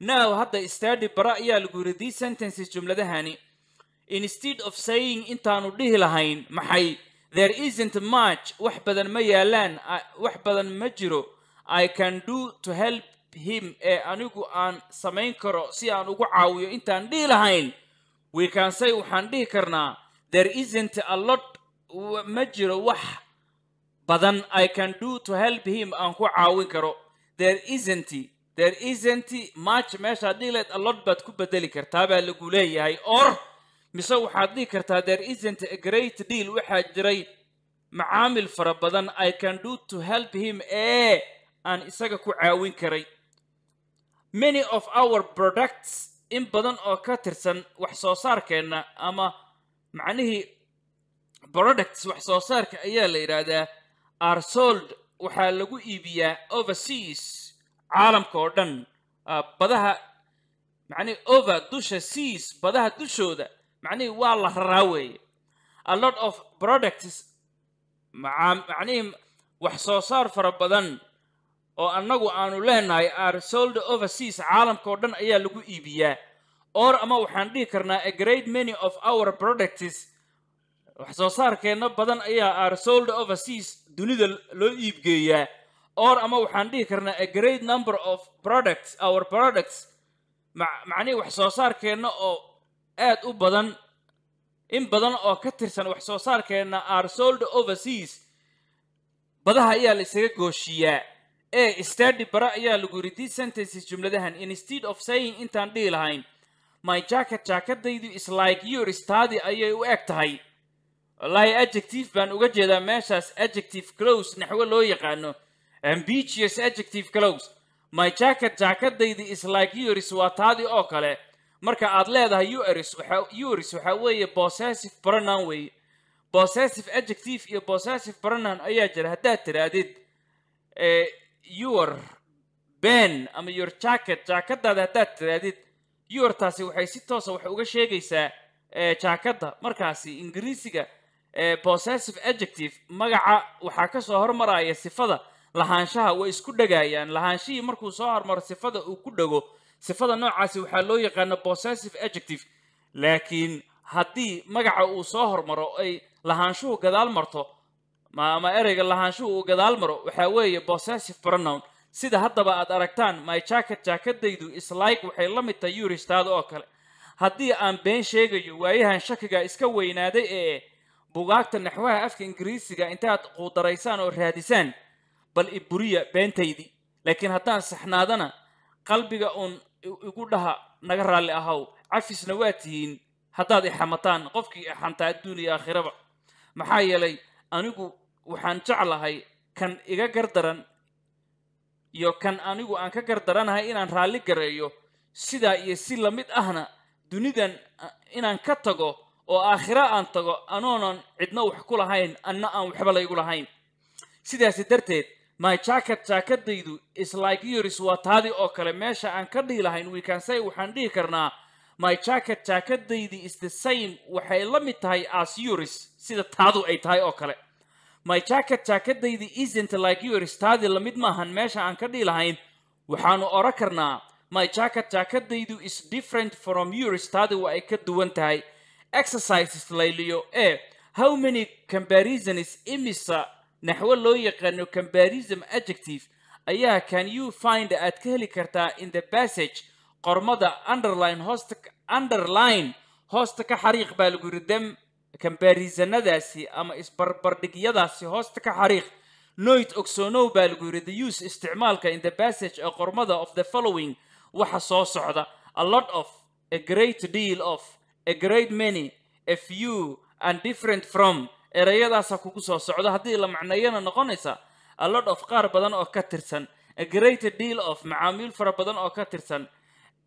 Now hadda study bara ayaa lagu yidhi these sentences jumladahani instead of saying intaanu dhihi lahayn maxay there isn't much wax badan ma yaalaan wax badan ma jiro i can do to help him ee anigu aan samayn karo si aan ugu caawiyo intaan dhihi lahayn we can say waxaan dhihi karnaa there isn't a lot ma jiro wax badan i can do to help him aan ku caawin karo there isn't there isn't much meesha hadhii leed alod baad ku bedeli kartaa baa lagu leeyahay or mise waxaad dhihi kartaa there isn't a great deal waxaa jiray macaamil fara badan i can do to help him ee aan isaga ku caawin karay many of our products in badan oo ka tirsan wax soo saarkeenna ama macnihii products wax soo saarka ayaa la yidhaahdaa are sold waxaa lagu iibiyaa overseas caalamka oo dhan ah, badaha macnii over dusha seas badaha dushooda macnihi waa la raraa weeye a lot of products macnihi wax soo saar fara badan oo annagu aanu leenahay are sold over seas caalamka oo dhan ayaa lagu iibiyaa or ama waxaan dhihi karnaa a great many of our products wax soo saarkeenna badan ayaa are sold over seas dunida loo iibgeeyaa or ama waxaan dhihi karnaa a great number of products our products macnihii wax soo saarkeenna oo aad u badan in badan oo ka tirsan wax soo saarkeenna are sold overseas badaha ayaa la isaga gooshiiyaa ee stadi bara ayaa lagu yidhi these sentences jumladahan instead of saying intaan dhihi lahayn my jacket jaakadaydu is like your stadi ayay u eg tahay wallaahi adjective baan uga jeedaa meeshaas adjective close naxwo loo yaqaano ambiguous adjective close my jacket jaakadaydi is like uris waa taadii oo kale marka aad leedahay uris uris waxaa weeye possessive pronoun weeye possessive adjective iyo possessive pronoun ayaa jira haddaad tirahdid eh, your ben ama your jacket jaakadaada haddaad tirahdid yortaasi waxay si toosa wax uga sheegaysaa eh, jaakadda markaasi ingiriisiga eh, possessive adjective magaca waxaa kasoo hormaraya sifada lahaanshaha way isku dhegayaan lahaanshihii markuu soo hormaro sifada uu ku dhago sifada noocaasi waxaa loo yaqaana possessive adjective laakiin haddii magaca uu soo hormaro ay lahaanshuhu gadaal marto ama ereyga lahaanshuhu uu gadaal maro waxaa weeye possessive pronoun sida haddaba aad aragtaan my jacket jaakadaydu islike waxay la mid tahay yuristaada oo kale haddii aan been sheegayo waayahan shakiga iska weynaaday ee bugaagta naxwaha afka ingiriisiga intaad quudaraysaan oo raadisaan bal i buriya beentaydii laakiin haddaan saxnaadana qalbiga uun igu dhaha naga raalli ahow cafisna waa tihiin haddaad ixamataan qofkii ixantaa adduun iyo aakhiraba maxaa yeelay anigu waxaan jeclahay kan iga gardaran iyo kan anigu aan ka gardaranahay inaan raalli gareeyo sidaa iyo si la mid ahna dunidan ah, inaan ka tago oo aakhira aan tago anoonan cidna wax ku lahayn anna aan waxba laygu lahayn sidaasi darteed my jacket jaakadaydu is waa taadii oo kale meesha aan ka dhihi lahayn we say waxaan dhihi karnaa my jacket jaakadaydi is the same waxay la mid tahay as yours sida taadu ay tahay oo kale my jacket jaakadaydi isnt like yours taadii lamid maahan meesha aan ka dhihi lahayn waxaanu oran karnaa my jacket jaakadaydu is different from yours taadi waa ay ka duwan tahay exercises layliyo e how many comparisons imisa naxwo loo yaqaano combarism adjective ayaa can you find aad ka heli kartaa in the passage qormada underline hoosta underline hoosta ka xariiq baa lagu yidhi dem combarisonadaasi ama isbarbardhigyadaasi hoosta ka xariiq noit ogsoonow baa lagu yidhi the use isticmaalka in the passage ee qormada of the following waxa soo socda a lot of a great deal of a great many a few and different from erayadaasa kugu soo socdo haddii la macneeyana noqonaysa a lot of qaar badan oo ka tirsan a great deal of macaamiil fara badan oo ka tirsan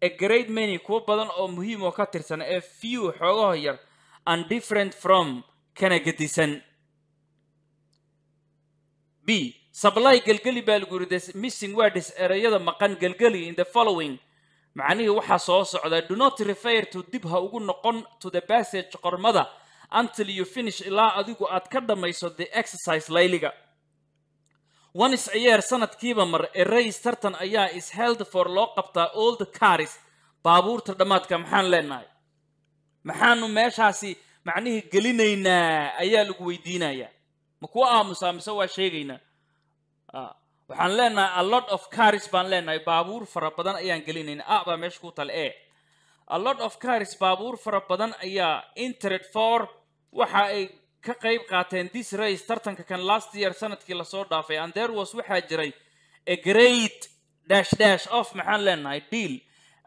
a great many kuwo badan oo muhiim oo ka tirsan a few xoogaho yar and different from kana gedisan b sably gelgeli baa lagu yidhi missing words ereyada maqan gelgeli in the following macnihii waxaa soo socda do not refer to dib ha ugu noqon to the passage qormada until you finish ilaa adigu aad ka dhammayso the exercise layliga onis ayeer sanadkiiba mar erays tartan ayaa is held for loo qabtaa old caris baabuurta dhammaadka maxaan leenahay maxaanu meeshaasi macnihii gelinaynaa ayaa lagu weydiinayaa ma ku aamusaa mise waa sheegaynaa ah, waxaan leenahay a lot of caris baan leenahay baabuur fara badan ayaan gelinayna a baa meesha ku tal e a lot of caris baabuur fara badan ayaa intered for waxa ay ka qayb qaateen this race tartanka kan last year sanadkii lasoo dhaafay and there was waxaa jiray a great dash dash of maxaan leenahay deal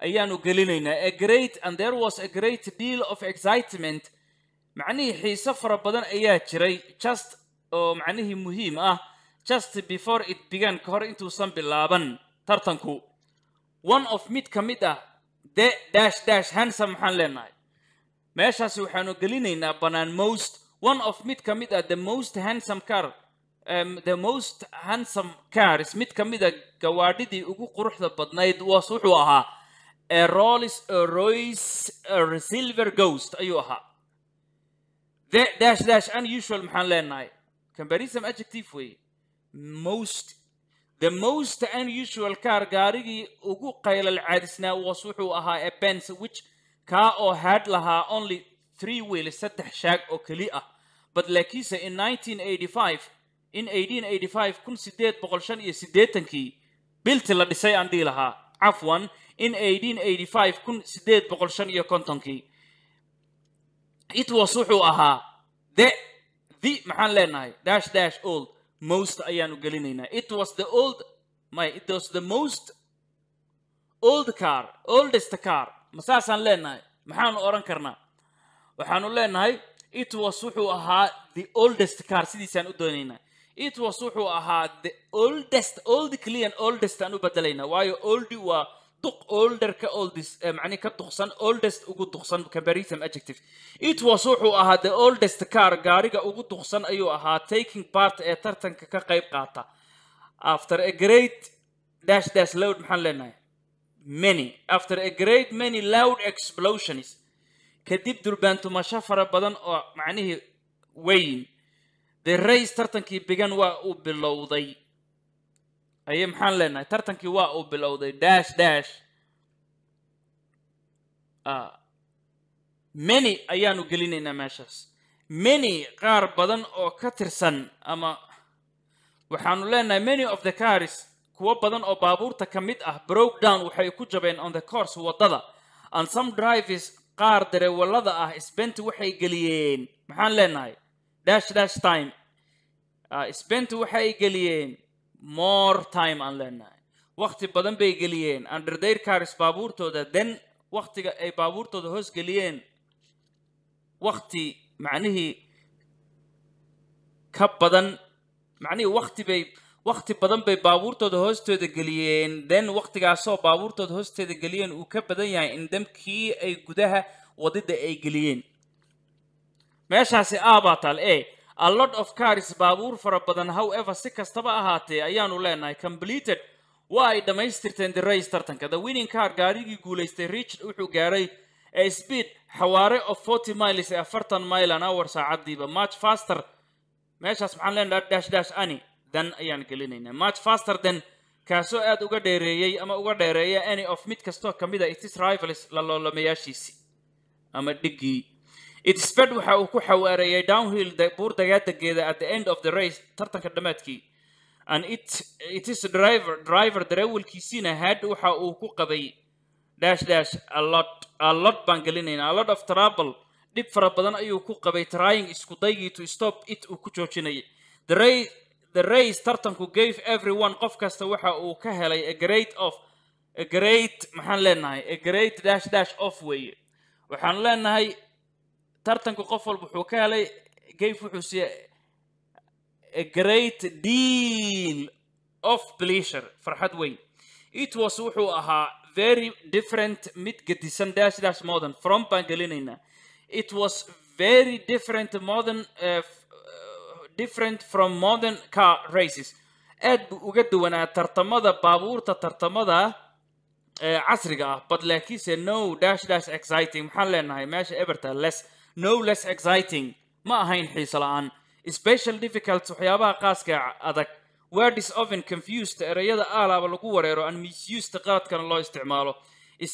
ayaanu gelinaynaa a great and there was a great deal of excitement macnihii xiise fara badan ayaa jiray just oo macnihii muhiim ah just before it began ka hor intuusan bilaaban tartanku one of mid ka mid ah the dash dash handsome maxaan leenahay meeshaasi waxaanu gelinaynaa banaan most one of mid ka mid ah the most handsome car um, the most handsome cars mid ka mid a ah gawaadhidii ugu quruxda badnayd was wuxuu ahaa a royce a silver ghost ayuu ahaa the dash dash unusual maxaan leenahay comparison adjective weeye most the most unusual car gaarigii ugu qaylal caadisnaa was wuxuu ahaa a which kaa oo had lahaa only three wiil saddex shaag oo keli ah bad laakiinse in in kun sideed boqol shan iyo sideetankii bilti la dhisay aan dhihi lahaa cafwan in kun sideed boqol shan iyo kontonkii itwas wuxuu ahaa the the maxaan leenahay dash dash old most ayaanu gelinaynaa it was the old my it was the most old car oldest car masaasaan leenahay maxaanu odhan karnaa waxaanu leenahay itwas wuxuu ahaa the oldest car sidiisaan u doonaynaa itwas wuxuu ahaa the oldest oldcly and oldest aan u bedelayna waayo oldi waa duq olderka olds eh, macnihi ka duqsan oldest ugu duqsan comparison adjective itwas wuxuu ahaa the oldest car gaariga ugu duqsan ayuu ahaa taking part ee tartanka ka qayb qaata after a great dash dash load maxaan leenahay many after a great many loud explosions kadib durbaantumasho fara badan oo macnihii weyn the rays tartankii bigan waa uu bilowday aye maxaan leenahay tartankii waa uu bilowday dash dash ah, many ayaanu gelinaynaa meeshaas many qaar badan oo ka tirsan ama waxaanu leenahay many of the cars kuwo badan oo baabuurta ka mid ah brokedown waxay ku jabeen on the course waddada and some drives qaar dareewallada ah sbenti waxay geliyeen maxaan leenahay dash dash time ah, sbenti waxay geliyeen more time aan leenahay wakhti badan bay geliyeen underdair caris baabuurtooda then wakhtiga ay baabuurtooda hoos geliyeen wakhti macnihii ka badan macnihii wakhti bay wakhti badan bay baabuurtooda hoostooda geliyeen then wakhtigaasoo baabuurtooda hoosteeda geliyeen uu ka badan yahay indhamkii ay gudaha wadida ay geliyeen meeshaasi ah baa taal e a lot of caris baabuur fara badan how ever si kastaba ahaatee ayaanu leenahay completed waa ay dhammaystirteen the tartanka the winning car gaarigii guulaystay richard wuxuu gaaray speed xawaare of forty miles ee afartan mile an hour saacadiiba match faster meeshaas maxaan leenaha dash ani dan ayaan gelinaynaa much faster than kaasoo aad uga dheereeyey ama uga dheereeya any of mid kastoo ka mid a ah itis rivals laloolamayaashiisii ama dhiggii itsbed waxa uu ku xawaareeyey downhill buur dagaadageeda at the end of the race tartanka dhammaadkii an it itis driver driver dareewalkiisiina had waxa uu ku qabay dash dash alot alot baan gelinaynaa alot of trouble dhib fara badan ayuu ku qabay trying isku daygii to stop it uu ku joojinayay the race tartanku gave everyone qof kasta waxa uu ka helay a great of a great maxaan leenahay a great dash dash off weeye waxaan leenahay tartanku qof walba wuxuu ka helay gave wuxuu siiya a great deal of pleasure farxad weyn it was wuxuu ahaa very different mid gedisan dash dash modern from baan gelinayna it was very different modern uh, different from modern car races aad buu uga duwanaa tartamada baabuurta tartamada casriga ah but laakiinse no dash dash exciting maxaan leenahay meesha everta less no less exciting ma ahayn xiiso la-aan special difficult waxyaabaha qaaska adag wordis oven confused ereyada aalaaba lagu wareero an misused qaladkana loo isticmaalo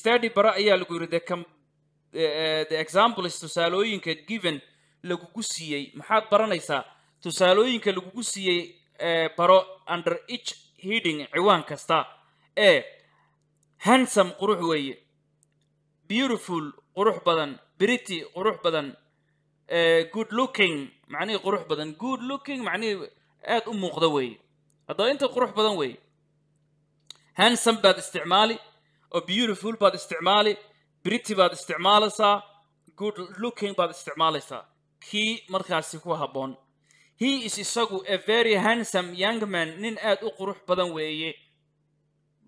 stadi bara ayaa lagu yiri the the eh, examples tusaalooyinka given lagugu siiyey maxaad baranaysaa tusaalooyinka lagugu siiyey eh, baro under ich heading ciwaan kasta ee hansam qurux weeye beautiful qurux badan brity qurux badan e, good looking macnihii qurux badan good looking macnihii aad u muuqda weeye haddaba inta qurux badan weeye hansam baad isticmaali oo beautiful baad isticmaali britty baad isticmaalaysaa good looking baad isticmaalaysaa kii markaasi ku habboon he is isagu a very handsome young man nin aad u qurux badan weeye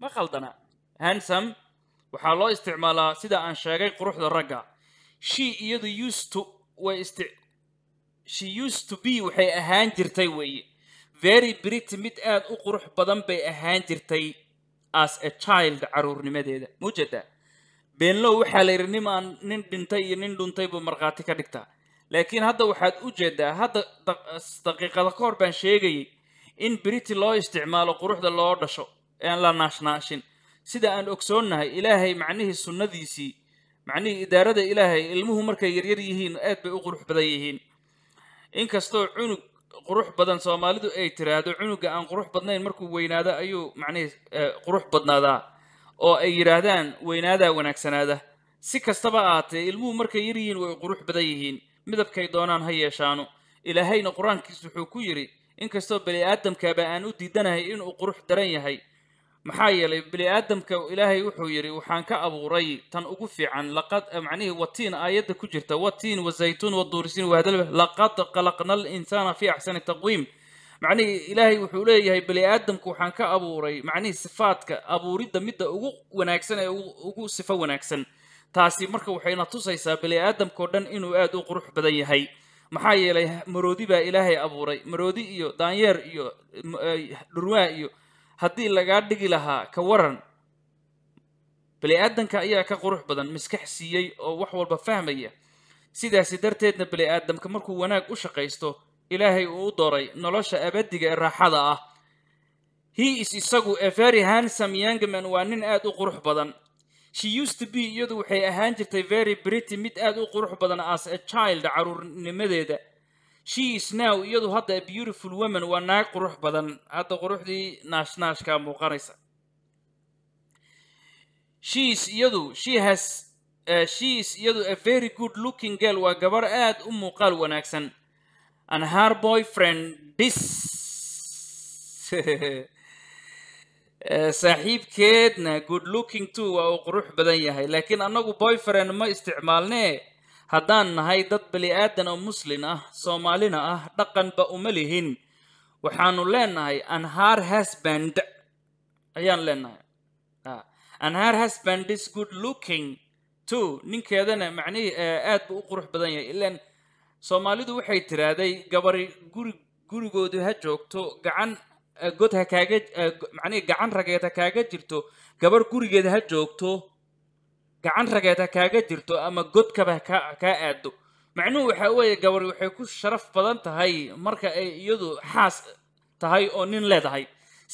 ma khaldana handsome waxaa loo isticmaalaa sida aan sheegay quruxda ragga she iyadu used to way isti she used to be waxay ahaan jirtay weeye very brit mid aad u qurux badan bay ahaan jirtay as a child caruurnimadeeda mujada benlow waxaa la yidhi nimaan nin dhintay iyo nin dhuntay buu markhaati ka dhigtaa laakiin hadda waxaad u jeedaa hadda daqiiqada ka hor baan sheegayay in briti loo isticmaalo quruxda loo dhasho ean la naashnaashin sida aan ogsoonnahay ilaahay macnihii sunnadiisii macnihii idaarada ilaahay ilmuhu markay yaryar yihiin aad bay u qurux badan yihiin inkastoo cunug qurux badan soomaalidu ay tiraahdo cunugga aan qurux badnayn markuu weynaado ayuu macnihii eh, qurux badnaadaa oo ay yidhaahdaan weynaadaa wanaagsanaada si kastaba ahaatee ilmuhu markay yaryihiin way qurux badan yihiin midabkay doonaan ha yeeshaanu ilaahayna qur-aankiis wuxuu ku yidhi inkastoo bani aadamkaba aan u diidanahay inuu qurux daran yahay maxaa yeelay bini aadamka ilaahay wuxuu yidhi waxaan ka abuuray tan ugu fiican laqad macnihii watiin aayadda ku jirta watiin wazaytuun waduurisiin waadalba laqad khalaqna alinsaana fii axsani taqwiim macnihii ilaahay wuxuu leeyahay bani aadamka waxaan ka abuuray macnihii sifaadka abuuridda midda ugu wanaagsan ee ugu sifo wanaagsan taasi marka waxayna tusaysaa bani aadamkao dhan inuu aad u qurux badan yahay maxaa yeelay maroodi baa ilaahay abuuray maroodi iyo daanyeer iyo dhurwaa iyo haddii lagaa dhigi lahaa ka waran bani aadamka ayaa ka qurux badan maskax siiyey oo wax walba fahmaya sidaasi darteedna bani aadamka markuu wanaag u shaqaysto ilaahay uu u dooray nolosha abadiga ee raaxada ah he is isagu a very handsome youngman waa nin aad u qurux badan she used to be iyadu waxay ahaan jirtay very brity mid aad u qurux badan as a child caruurnimadeeda she is now iyadu hadda a beautiful woman waa naag qurux badan hadda quruxdii naashnaashkaa muuqanaysa she is iyadu she eh, she is iyadu a very good looking girl waa gabar aad u muuqaal wanaagsan and her boyfriend this saaxiibkeedna good looking to waa uu qurux badan yahay laakiin annagu boyfriend ma isticmaalnee haddaan nahay dad bani-aadan oo muslin ah soomaalina ah dhaqanba uma lihin waxaanu leenahay anhar hasband ayaan leenahay ah, anhar hasband is good looking to ninkeedana macnihii aad buu u qurux badan yahay ilaan soomaalidu waxay tiraahday gabari guri gurigoodu ha joogto gacan god ha kaaga eh, macnihii gacan rageed ha kaaga jirto gabarh gurigeed ha joogto gacan rageed ha kaaga jirto ama godkaba haka kaa aado macnuhu waxa weeye gabar waxay ku sharaf badan tahay marka ay iyadu xaas tahay oo nin leedahay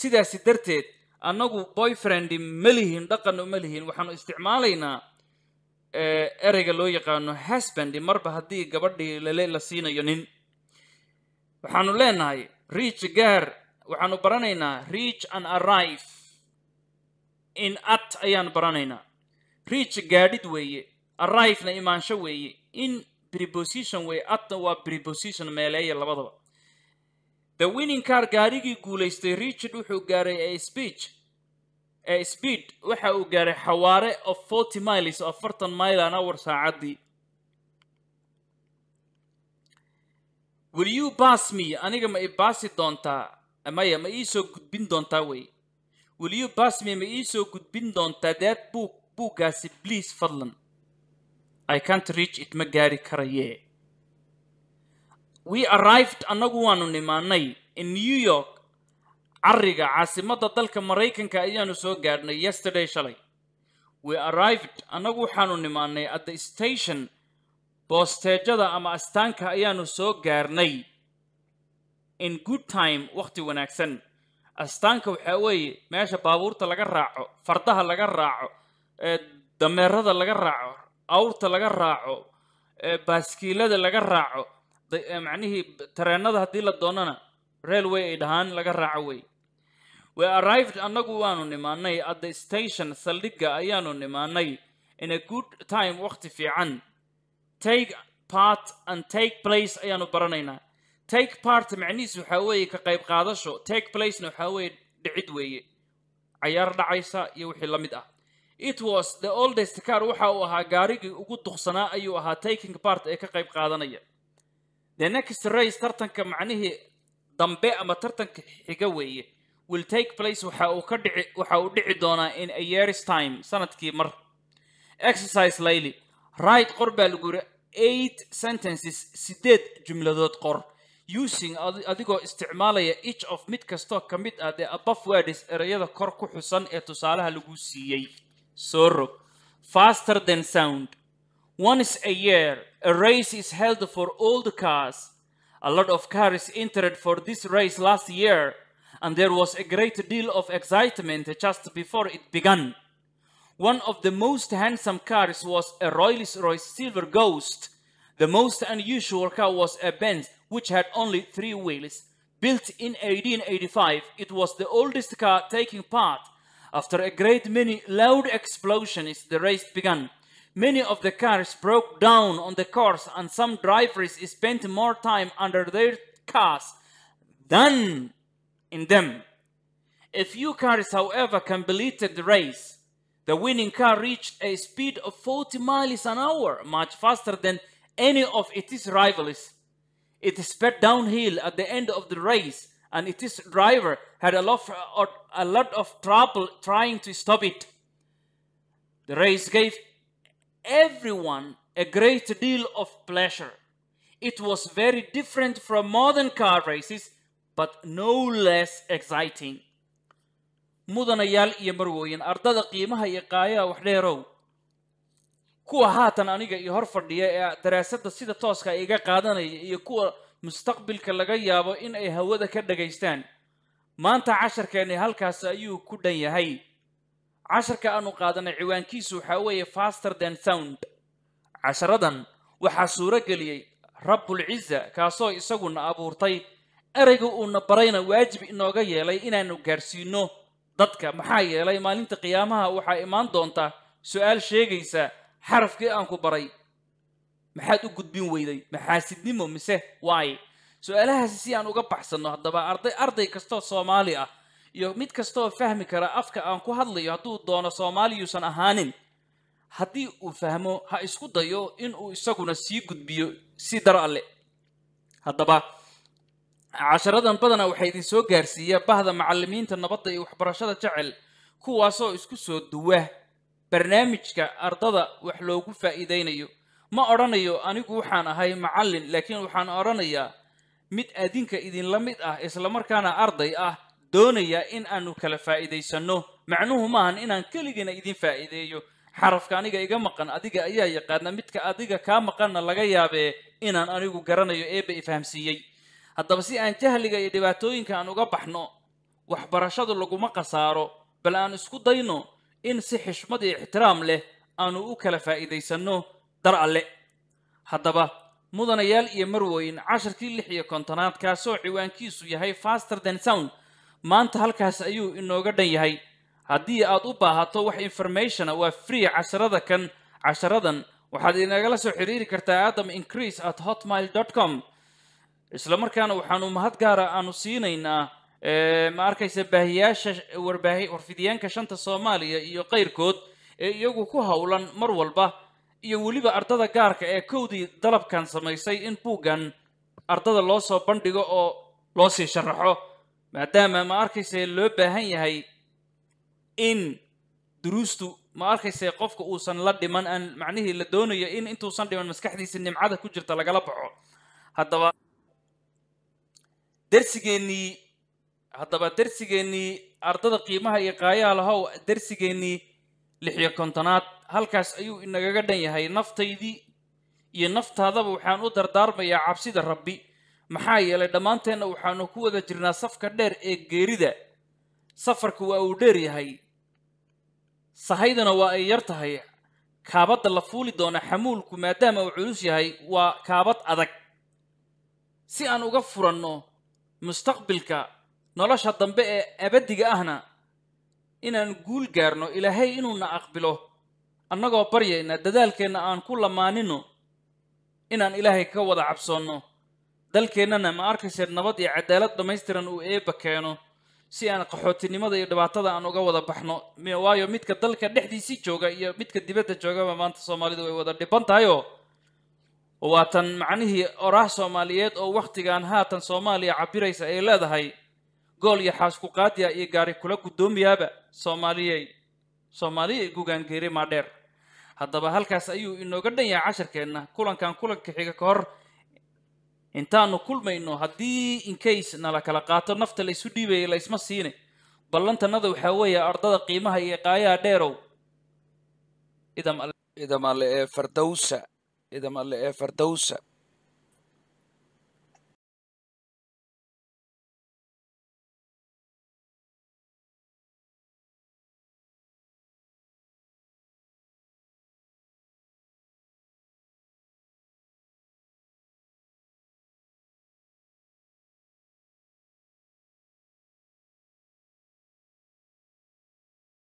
sidaasi darteed annagu boyfriend ma lihin dhaqanna ma lihin waxaanu isticmaalaynaa eh, ereyga loo yaqaano husband marba haddii gabadhii lale la siinayo nin waxaanu leenahay riich gaar waxaanu baranaynaa reach and arrive in at ayaanu baranaynaa reach gaadhid weeye arrivena imaansho weeye in preposition weeye atna waa preposition meeleeya labadaba the winning car gaarigii guulaystay richard wuxuu gaaray a speech a speed waxa uu gaaray xawaare of forty miles oo afartan mile an hour saacaddii will you bass me aniga ma i baasi doontaa maya ma iisoo gudbin doontaa wey weliyo basmi ma iisoo gudbin doontaa daad buug buuggaasi blias fadlan i cant reach it ma gaari karaye we arrived annagu waanu nimaanay in new york carriga caasimadda dalka maraykanka ayaanu soo gaadhnay yesterday shalay we arrived annagu waxaanu nimaanay at the station boosteejada ama astaanka ayaanu soo gaarnay in good time wakhti wanaagsan astaanka waxaa weeye meesha baabuurta laga raaco fardaha laga raaco dameerada laga raaco awrta laga raaco baaskiilada laga raaco macnihii tareennada haddii la doonana railway ay dhahaan laga raaco wey we arrived annagu waanu nimaanay at the station saldhigga ayaanu nimaanay in a good time wakhti fiican take part and take place ayaanu baranaynaa take part macnihiis waxaa weeye ka qayb qaadasho take placena waxaa weeye dhicid weeye cayaar dhacaysa iyo wixii la mid ah it was the oldest car waxa uu ahaa gaarigii ugu duqsanaa ayuu ahaa taking part ee ka qayb qaadanaya the next race tartanka macnihii dambe ama tartanka xiga weeye will take place waxa uu ka dhici waxa uu dhici doonaa in a years time sanadkii mar exercise layli right qor baa lagu yihi eight sentences sideed jumladood qor using adigoo isticmaalaya each of mid kastoo ka mid ah the above word is ereyada kor ku xusan ee tusaalaha lagu faster than sound once a year a race is held for all the cars a lot of cars entered for this race last year and there was a great deal of excitement just before it began one of the most handsome cars was a Rolls Royce Silver Ghost the most unusual car was a Benz, which had only three wheels. Built in 1885, it was the oldest car taking part. After a great many loud explosions, the race began. Many of the cars broke down on the course, and some drivers spent more time under their cars than in them. A few cars, however, completed the race. The winning car reached a speed of 40 miles an hour, much faster than any of its rivals. It sped downhill at the end of the race, and its driver had a lot, of, a lot of trouble trying to stop it. The race gave everyone a great deal of pleasure. It was very different from modern car races, but no less exciting. kuwa haatan aniga iyo hor fadhiya ee daraasadda sida tooska iga qaadanaya iyo kuwa mustaqbilka laga yaabo in ay hawada ka dhagaystaan maanta casharkeenni halkaas ayuu ku dhan yahay casharka aanu qaadanay ciwaankiisu waxaa weeye faster than sound casharadan waxaa suuro geliyey rabbulciza kaasoo isaguna abuurtay ereyga uuna barayna waajib inooga yeelay inaannu gaadhsiinno dadka maxaa yeelay maalinta qiyaamaha waxaa imaan doonta su-aal sheegaysa xarafkii aan ku baray maxaad u gudbin weyday maxaasidnimo mise waaye su-aalahaasi si aan uga baxsanno haddaba arday arday kastoo soomaali ah iyo mid kastaoo fahmi kara afka aan ku hadlayo hadduu doono soomaaliyuusan ahaanin haddii uu fahmo ha isku dayo inuu isaguna sii gudbiyo si dar alle haddaba casharadan badana waxaa idin soo gaarsiiya bahda macallimiinta nabadda iyo waxbarashada jecel kuwaasoo isku soo duwa barnaamijka ardada wax loogu faa'iidaynayo ma odhanayo anigu waxaan ahay macallin laakiin waxaan odhanayaa mid adinka idinla mid ah islamarkaana arday ah doonaya in aanu kala faa'iidaysanno macnuhu maahan inaan keligana idin faa'iideeyo xarafka aniga iga maqan adiga ayaa yaqaana midka adiga kaa maqanna laga yaabee inaan anigu garanayo eebba ifahamsiiyey haddaba si aan jahliga iyo dhibaatooyinka aan uga baxno waxbarashadu laguma khasaaro bal aan isku dayno in si xishmad iyo ixtiraam leh aannu u kala faa'iidaysanno dar alle haddaba mudanayaal iyo marweyn casharkii lix iyo kontonaad kaasoo ciwaankiisu yahay faster than sound maanta halkaas ayuu inooga dhan yahay haddii aad u baahato wax informationa waa free casharada kan casharadan waxaad inagala soo xiriiri kartaa adam increase at hotmail com isla markaana waxaanu mahad gaara aanu siinaynaa ma arkaysa baahiyaasha warbaahi warfidyaanka shanta soomaaliya iyo qayrkood ee iyagu ku howlan mar walba iyo weliba ardada gaarka ah ee kowdii dalabkan samaysay in buuggan ardada loo soo bandhigo oo loo sii sharaxo maadaama ma arkayse loo baahan yahay in duruustu ma arkayse qofka uusan la dhiman aan macnihii la doonayo in intuusan dhiman maskaxdiisa nimcada ku jirta lagala baxo haddaba darsigeennii haddaba dersigeennii ardada qiimaha iyo qaayaha lahow darsigeennii lixiyo kontonaad halkaas ayuu inagaga dhan yahay naftaydii iyo naftaadaba waxaan u dardaarmayaa cabsida rabbi maxaa yeelay dhammaanteenna waxaanu ku wada jirnaa safka dheer ee geerida safarku waa uu dheer yahay sahaydana waa ay yar tahay kaabadda la fuuli doona xamuulku maadaama uu culus yahay waa kaabad adag si aan uga furanno mustaqbilka nolosha dambe ee abadiga ahna inaan guul gaarno ilaahay inuuna aqbilo annagoo baryayna dadaalkeenna aan ku lamaanino inaan ilaahay ka wada cabsoonno dalkeennana ma arkayseed nabad iyo cadaalad dhammaystiran uu eebba keeno si aan qaxootinimada iyo dhibaatada aan uga wada baxno waayo midka dalka dhexdiisii jooga iyo midka dibadda joogaba maanta soomaalidu way wada dhiban tahayoo waatan macnihii oraah soomaaliyeed oo wakhtigan haatan soomaaliya cabiraysa ay leedahay gool iyo xaasku qaadiya iyo gaari kula guddoomiyaaba soomaaliyey soomaaliya i gugaangeeray maadheer haddaba halkaas ayuu inooga dhan yahay casharkeenna kulankan kulanka xiga ka hor intaanu kulmayno haddii incase nala kala qaato nafta laysu isu laysma siinay isma ballantanada waxaa weeya ardada qiimaha iyo qaayaha dheerow idam alle ee fardowsa idam alle ee fardawsa